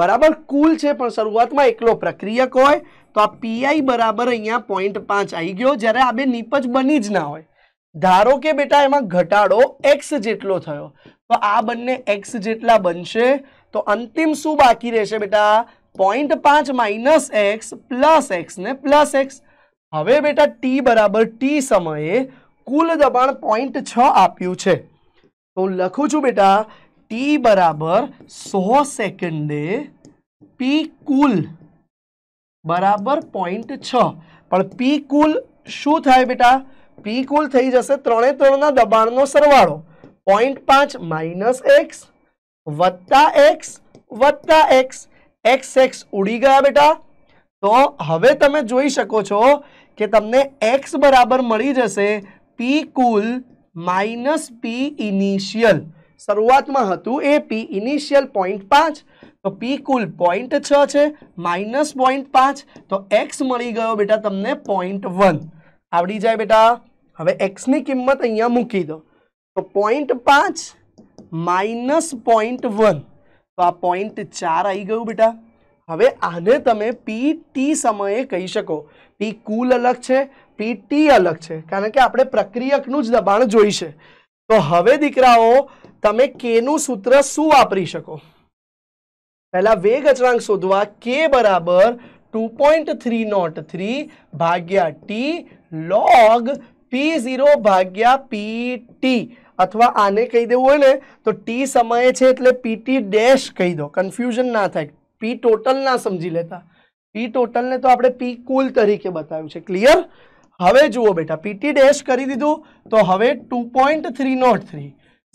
બરાબર કુલ છે પણ શરૂઆતમાં એકલો પ્રક્રિયક હોય તો આ પી આ イ બરાબર અહીંયા 0.5 આવી ગયો જ્યારે આ બે નિપજ બની જ ના હોય ધારો કે બેટા એમાં ઘટાડો x જેટલો થયો તો આ બનને x જેટલા બનશે તો અંતિમ શું બાકી રહેશે બેટા 0.5 - x + x ને + x હવે બેટા t = t સમયે કૂલ દબાણ 0.6 આપ્યું છે તો લખું છું બેટા t = 100 સેકન્ડે p કૂલ = 0.6 પણ p કૂલ શું થાય બેટા p કૂલ થઈ જશે ત્રણે ત્રણ ના દબાણનો સરવાળો 0.5 - x + x + x x x ઉડી ગાયા બેટા તો હવે તમે જોઈ શકો છો કે તમને x = મળી જશે p कुल - p इनिशियल शुरुआत में હતું a p इनिशियल 0.5 તો p કુલ 0.6 છે - 0.5 તો x મળી ગયો બેટા તમને 0.1 આવડી જાય બેટા હવે x ની કિંમત અહીંયા મૂકી દો તો 0.5 - 0.1 તો આ 0.4 આવી ગયો બેટા હવે આને તમે pt સમય એ કહી શકો p કુલ અલગ છે पी टी अलग छे कारण के આપણે પ્રક્રિયક નું જ દબાણ જોઈ છે તો હવે દીકરાઓ તમે કે નું સૂત્ર સુ વાપરી શકો પહેલા વેગ અચળાંક શોધવા કે બરાબર 2.303 ભાગ્યા ટી log पी 0 ભાગ્યા પી ટી અથવા આને કહી દેવું હોય ને તો ટી સમય છે એટલે પી ટી ડેશ કહી દો कंफ्यूजन ના થાય પી ટોટલ ના સમજી લેતા પી ટોટલ ને તો આપણે પી કુલ તરીકે બતાવ્યું છે ક્લિયર હવે જુઓ બેટા pt- કરી દીધું તો હવે 2.303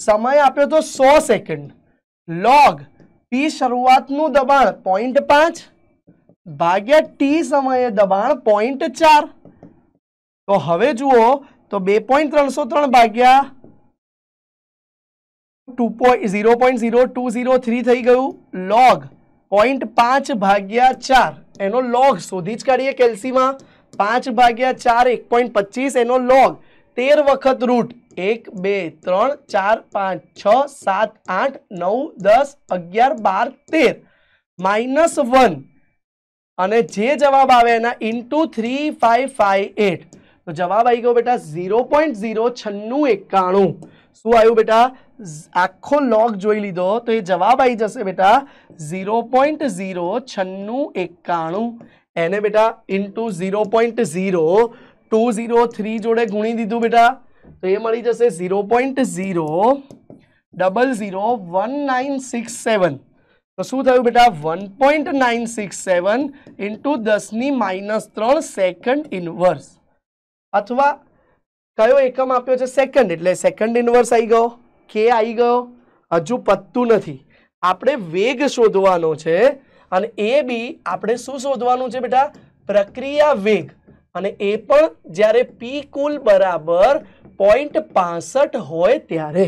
સમય આપ્યો તો 100 સેકન્ડ log p શરૂઆત નું દબાણ 0.5 ભાગ્યા t સમય નું દબાણ 0.4 તો હવે જુઓ તો 2.303 ભાગ્યા 2.00203 થઈ ગયું log 0.5 ભાગ્યા 4 એનો log સીધી જ કાઢીએ કેલ્સી માં 5/4 1.25 એનો log 13 વખત root 1 2 3 4 5 6 7 8 9 10 11 12 13 -1 અને જે જવાબ આવે એના * 3558 તો જવાબ આવી ગયો બેટા 0.09691 શું આયુ બેટા આખો log જોઈ લીધો તો એ જવાબ આવી જશે બેટા 0.09691 એને બેટા * 0.0203 જોડે ગુણી દીધું બેટા તો એ મળી જશે 0.001967 તો શું થયું બેટા 1.967 * 10^-3 સેકન્ડ ઇનવર્સ અથવા કયો એકમ આપ્યો છે સેકન્ડ એટલે સેકન્ડ ઇનવર્સ આવી ગયો કે આવી ગયો હજુ પત્તું નથી આપણે વેગ શોધવાનો છે અને ab આપણે શું શોધવાનું છે બેટા પ્રક્રિયા વેગ અને a પણ જ્યારે p કુલ બરાબર 0.65 હોય ત્યારે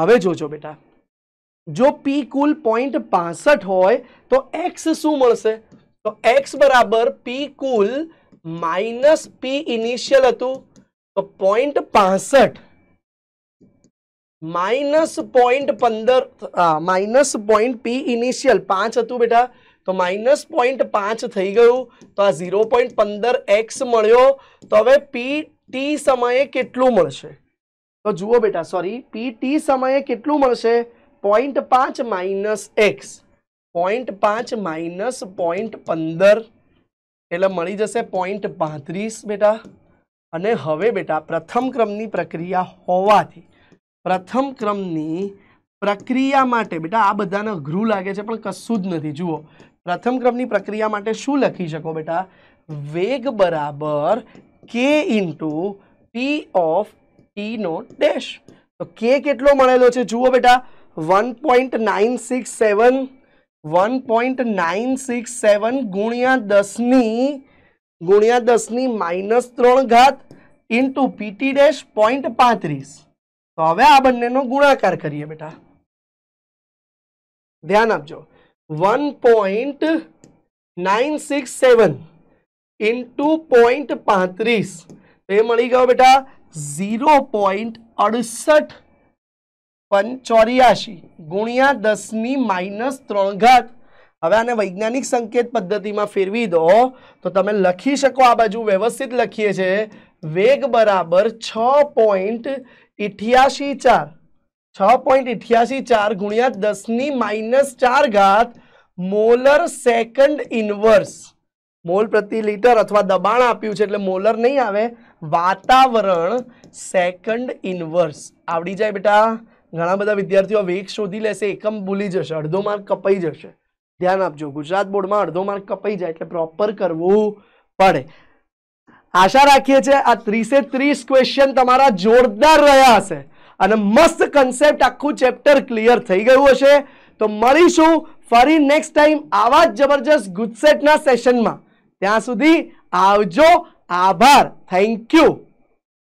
હવે જોજો બેટા જો p કુલ 0.65 હોય તો x શું મળશે તો x બરાબર p કુલ માઈનસ p ઇનિશિયલ હતું તો 0.65 -0.15 - .p ઇનિશિયલ 5 હતું બેટા તો -0.5 થઈ ગયું તો આ 0.15x મળ્યો તો હવે pt સમયે કેટલું મળશે તો જુઓ બેટા સોરી pt સમયે કેટલું મળશે 0.5 - x 0.5 - 0.15 એટલે મળી જશે 0.35 બેટા અને હવે બેટા પ્રથમ ક્રમની પ્રક્રિયા હોવાથી પ્રથમ ક્રમની પ્રક્રિયા માટે બેટા આ બધાને ઘુ લાગે છે પણ કશું જ નથી જુઓ પ્રથમ ક્રમની પ્રક્રિયા માટે શું લખી શકો બેટા વેગ બરાબર k * p ઓફ t નો ડેશ તો k કેટલો મળેલો છે જુઓ બેટા 1.967 1.967 * 10 ની * 10 ની -3 ઘાત * pt' .35 તો હવે આ બંનેનો ગુણાકાર કરીએ બેટા ધ્યાન આપજો 1.967 * 0.35 તો એ મળી ગયો બેટા 0.6884 * 10^-3 ઘાત હવે આને વૈજ્ઞાનિક સંકેત પદ્ધતિમાં ફેરવી દો તો તમે લખી શકો આ बाजू વ્યવસ્થિત લખીએ છે વેગ = 6. 884 6.884 * 10^-4 मोलर सेकंड इनवर्स मोल प्रति लीटर अथवा दबाण આપ્યું છે એટલે મોલર નહીં આવે વાતાવરણ સેકન્ડ इनवर्स આવડી જાય બેટા ઘણા બધા વિદ્યાર્થીઓ વેખ છોડી લેશે એકમ ભૂલી જશે અડધો માર્ક કપાઈ જશે ધ્યાન આપજો ગુજરાત બોર્ડમાં અડધો માર્ક કપાઈ જાય એટલે પ્રોપર કરવું પડે आशा रखिए છે આ 30 સે 30 ક્વેશ્ચન તમારું જોરદાર રહ્યા છે અને મસ્ત કન્સેપ્ટ આખો ચેપ્ટર ક્લિયર થઈ ગયું હશે તો મળીશું ફરી નેક્સ્ટ ટાઈમ આવા જ જબરદસ્ત ગુડસેટના સેશનમાં ત્યાં સુધી આવજો આભાર થેન્ક યુ